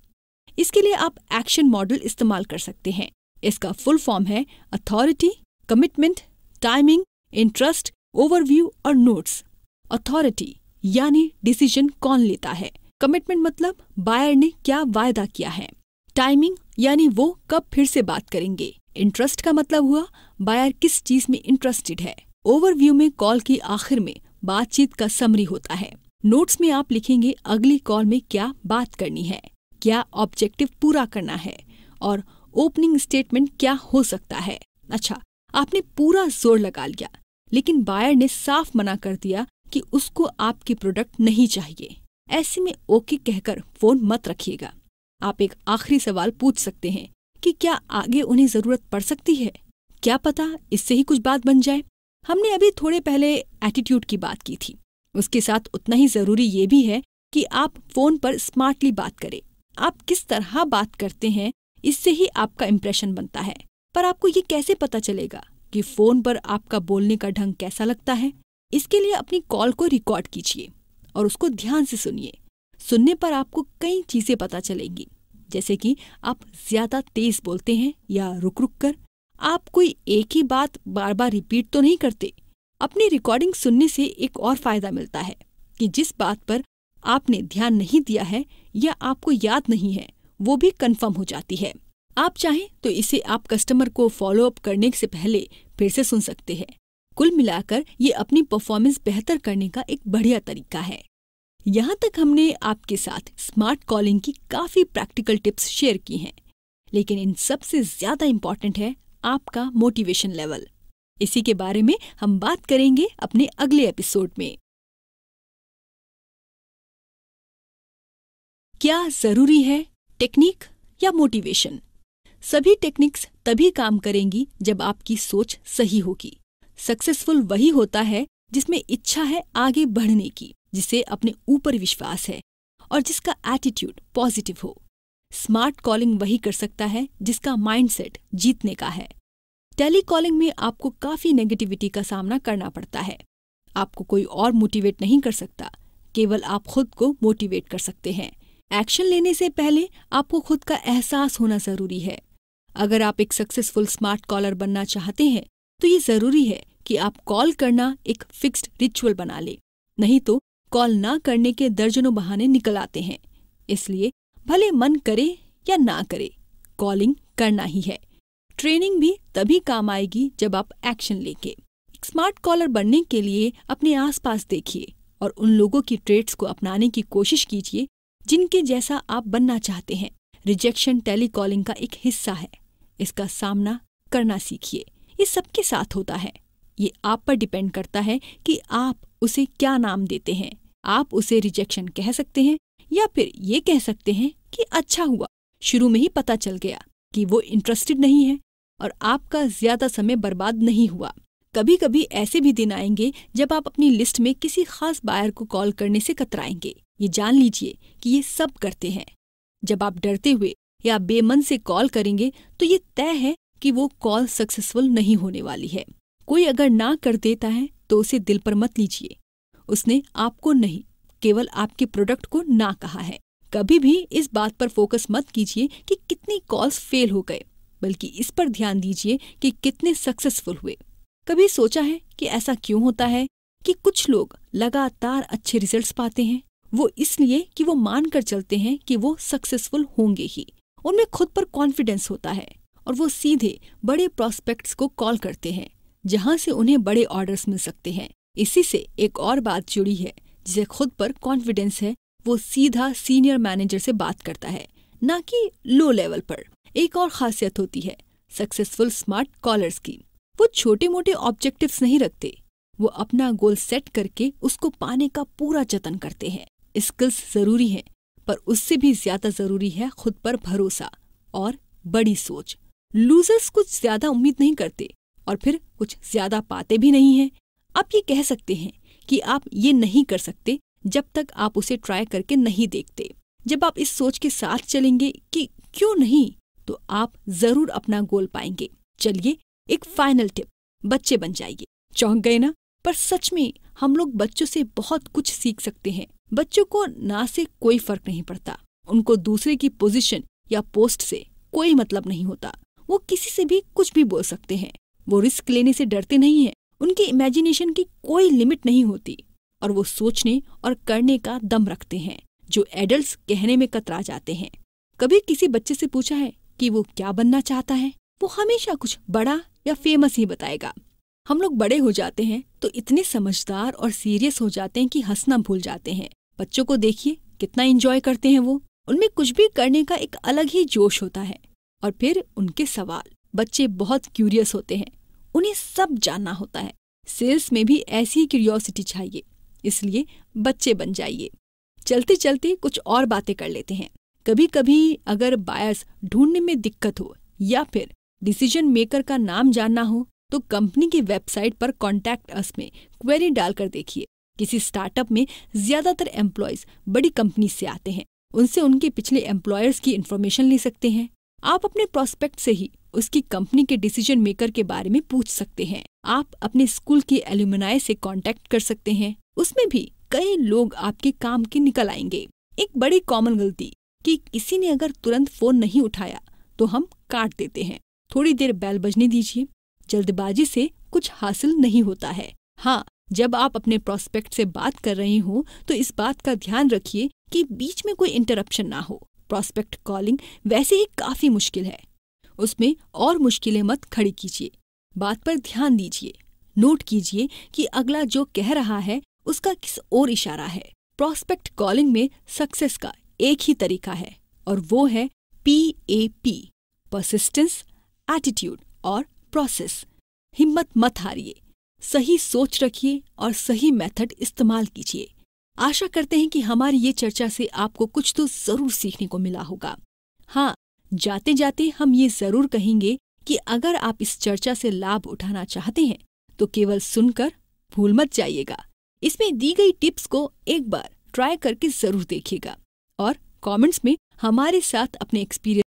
इसके लिए आप एक्शन मॉडल इस्तेमाल कर सकते हैं इसका फुल फॉर्म है authority commitment timing interest overview और नोट्स अथॉरिटी यानी डिसीजन कौन लेता है कमिटमेंट मतलब बायर ने क्या वायदा किया है टाइमिंग यानी वो कब फिर से बात करेंगे इंटरेस्ट का मतलब हुआ बायर किस चीज में इंटरेस्टेड है ओवरव्यू में कॉल की आखिर में बातचीत का समरी होता है नोट्स में आप लिखेंगे अगली कॉल में क्या बात करनी है क्या ऑब्जेक्टिव पूरा करना है और ओपनिंग स्टेटमेंट क्या हो सकता है अच्छा आपने पूरा जोर लगा लिया लेकिन बायर ने साफ मना कर दिया कि उसको आपके प्रोडक्ट नहीं चाहिए ऐसे में ओके कहकर फोन मत रखिएगा आप एक आखिरी सवाल पूछ सकते हैं कि क्या आगे उन्हें जरूरत पड़ सकती है क्या पता इससे ही कुछ बात बन जाए हमने अभी थोड़े पहले एटीट्यूड की बात की थी उसके साथ उतना ही जरूरी ये भी है कि आप फोन पर स्मार्टली बात करें आप किस तरह बात करते हैं इससे ही आपका इम्प्रेशन बनता है पर आपको ये कैसे पता चलेगा कि फोन पर आपका बोलने का ढंग कैसा लगता है इसके लिए अपनी कॉल को रिकॉर्ड कीजिए और उसको ध्यान से सुनिए सुनने पर आपको कई चीजें पता चलेंगी जैसे कि आप ज्यादा तेज बोलते हैं या रुक रुक कर आप कोई एक ही बात बार बार रिपीट तो नहीं करते अपनी रिकॉर्डिंग सुनने से एक और फायदा मिलता है कि जिस बात पर आपने ध्यान नहीं दिया है या आपको याद नहीं है वो भी कंफर्म हो जाती है आप चाहें तो इसे आप कस्टमर को फॉलो अप करने से पहले फिर से सुन सकते हैं कुल मिलाकर ये अपनी परफॉर्मेंस बेहतर करने का एक बढ़िया तरीका है यहाँ तक हमने आपके साथ स्मार्ट कॉलिंग की काफ़ी प्रैक्टिकल टिप्स शेयर की हैं लेकिन इन सबसे ज़्यादा इम्पॉर्टेंट है आपका मोटिवेशन लेवल इसी के बारे में हम बात करेंगे अपने अगले एपिसोड में क्या जरूरी है टेक्निक या मोटिवेशन सभी टेक्निक्स तभी काम करेंगी जब आपकी सोच सही होगी सक्सेसफुल वही होता है जिसमें इच्छा है आगे बढ़ने की जिसे अपने ऊपर विश्वास है और जिसका एटीट्यूड पॉजिटिव हो स्मार्ट कॉलिंग वही कर सकता है जिसका माइंडसेट जीतने का है टेली कॉलिंग में आपको काफी नेगेटिविटी का सामना करना पड़ता है आपको कोई और मोटिवेट नहीं कर सकता केवल आप खुद को मोटिवेट कर सकते हैं एक्शन लेने से पहले आपको खुद का एहसास होना जरूरी है अगर आप एक सक्सेसफुल स्मार्ट कॉलर बनना चाहते हैं तो ये जरूरी है कि आप कॉल करना एक फिक्स्ड रिचुअल बना ले नहीं तो कॉल ना करने के दर्जनों बहाने निकल आते हैं इसलिए भले मन करे या ना करे कॉलिंग करना ही है ट्रेनिंग भी तभी काम आएगी जब आप एक्शन लेके स्मार्ट कॉलर बनने के लिए अपने आसपास देखिए और उन लोगों की ट्रेड्स को अपनाने की कोशिश कीजिए जिनके जैसा आप बनना चाहते हैं रिजेक्शन टेली कॉलिंग का एक हिस्सा है इसका सामना करना सीखिए ये सबके साथ होता है ये आप पर डिपेंड करता है कि आप उसे क्या नाम देते हैं आप उसे रिजेक्शन कह सकते हैं या फिर ये कह सकते हैं कि अच्छा हुआ शुरू में ही पता चल गया कि वो इंटरेस्टेड नहीं है और आपका ज्यादा समय बर्बाद नहीं हुआ कभी कभी ऐसे भी दिन आएंगे जब आप अपनी लिस्ट में किसी खास बायर को कॉल करने से कतराएंगे ये जान लीजिए कि ये सब करते हैं जब आप डरते हुए या बेमन से कॉल करेंगे तो ये तय है कि वो कॉल सक्सेसफुल नहीं होने वाली है कोई अगर ना कर देता है तो उसे दिल पर मत लीजिए उसने आपको नहीं केवल आपके प्रोडक्ट को ना कहा है कभी भी इस बात पर फोकस मत कीजिए कि कितनी कॉल्स फेल हो गए बल्कि इस पर ध्यान दीजिए कि कितने सक्सेसफुल हुए कभी सोचा है कि ऐसा क्यों होता है कि कुछ लोग लगातार अच्छे रिजल्ट्स पाते हैं वो इसलिए कि वो मानकर चलते हैं कि वो सक्सेसफुल होंगे ही उनमें खुद पर कॉन्फिडेंस होता है और वो सीधे बड़े प्रोस्पेक्ट्स को कॉल करते हैं जहां से उन्हें बड़े ऑर्डर्स मिल सकते हैं इसी से एक और बात जुड़ी है जिसे खुद पर कॉन्फिडेंस है वो सीधा सीनियर मैनेजर से बात करता है न कि लो लेवल पर एक और खासियत होती है सक्सेसफुल स्मार्ट कॉलर्स की वो छोटे मोटे ऑब्जेक्टिव्स नहीं रखते वो अपना गोल सेट करके उसको पाने का पूरा जतन करते हैं स्किल्स जरूरी हैं पर उससे भी ज्यादा जरूरी है खुद पर भरोसा और बड़ी सोच लूजर्स कुछ ज्यादा उम्मीद नहीं करते और फिर कुछ ज्यादा पाते भी नहीं हैं आप ये कह सकते हैं कि आप ये नहीं कर सकते जब तक आप उसे ट्राई करके नहीं देखते जब आप इस सोच के साथ चलेंगे कि क्यों नहीं तो आप जरूर अपना गोल पाएंगे चलिए एक फाइनल टिप बच्चे बन जाइए चौंक गए ना पर सच में हम लोग बच्चों से बहुत कुछ सीख सकते हैं बच्चों को ना से कोई फर्क नहीं पड़ता उनको दूसरे की पोजीशन या पोस्ट से कोई मतलब नहीं होता वो किसी से भी कुछ भी बोल सकते हैं वो रिस्क लेने से डरते नहीं है उनकी इमेजिनेशन की कोई लिमिट नहीं होती और वो सोचने और करने का दम रखते हैं जो एडल्ट कहने में कतरा जाते हैं कभी किसी बच्चे से पूछा है कि वो क्या बनना चाहता है वो हमेशा कुछ बड़ा या फेमस ही बताएगा हम लोग बड़े हो जाते हैं तो इतने समझदार और सीरियस हो जाते हैं कि हंसना भूल जाते हैं बच्चों को देखिए कितना इंजॉय करते हैं वो उनमें कुछ भी करने का एक अलग ही जोश होता है और फिर उनके सवाल बच्चे बहुत क्यूरियस होते हैं उन्हें सब जानना होता है सेल्स में भी ऐसी क्यूरियोसिटी चाहिए इसलिए बच्चे बन जाइए चलते चलते कुछ और बातें कर लेते हैं कभी कभी अगर बायस ढूंढने में दिक्कत हो या फिर डिसीजन मेकर का नाम जानना हो तो कंपनी की वेबसाइट पर कॉन्टैक्ट अस में क्वेरी डालकर देखिए किसी स्टार्टअप में ज्यादातर एम्प्लॉयज बड़ी कंपनी से आते हैं उनसे उनके पिछले एम्प्लॉयर्स की इन्फॉर्मेशन ले सकते हैं आप अपने प्रोस्पेक्ट से ही उसकी कंपनी के डिसीजन मेकर के बारे में पूछ सकते हैं आप अपने स्कूल के एल्यूमिनाई से कांटेक्ट कर सकते हैं उसमें भी कई लोग आपके काम के निकल आएंगे एक बड़ी कॉमन गलती कि किसी ने अगर तुरंत फोन नहीं उठाया तो हम काट देते हैं थोड़ी देर बैल बजने दीजिए जल्दबाजी से कुछ हासिल नहीं होता है हाँ जब आप अपने प्रोस्पेक्ट से बात कर रहे हो तो इस बात का ध्यान रखिए कि बीच में कोई इंटरप्शन ना हो प्रॉस्पेक्ट कॉलिंग वैसे ही काफ़ी मुश्किल है उसमें और मुश्किलें मत खड़ी कीजिए बात पर ध्यान दीजिए नोट कीजिए कि अगला जो कह रहा है उसका किस ओर इशारा है प्रॉस्पेक्ट कॉलिंग में सक्सेस का एक ही तरीका है और वो है P A P persistence attitude और प्रोसेस हिम्मत मत हारिए सही सोच रखिए और सही मेथड इस्तेमाल कीजिए आशा करते हैं कि हमारी ये चर्चा से आपको कुछ तो जरूर सीखने को मिला होगा हाँ जाते जाते हम ये जरूर कहेंगे कि अगर आप इस चर्चा से लाभ उठाना चाहते हैं तो केवल सुनकर भूल मत जाइएगा इसमें दी गई टिप्स को एक बार ट्राई करके जरूर देखिएगा और कमेंट्स में हमारे साथ अपने एक्सपीरियंस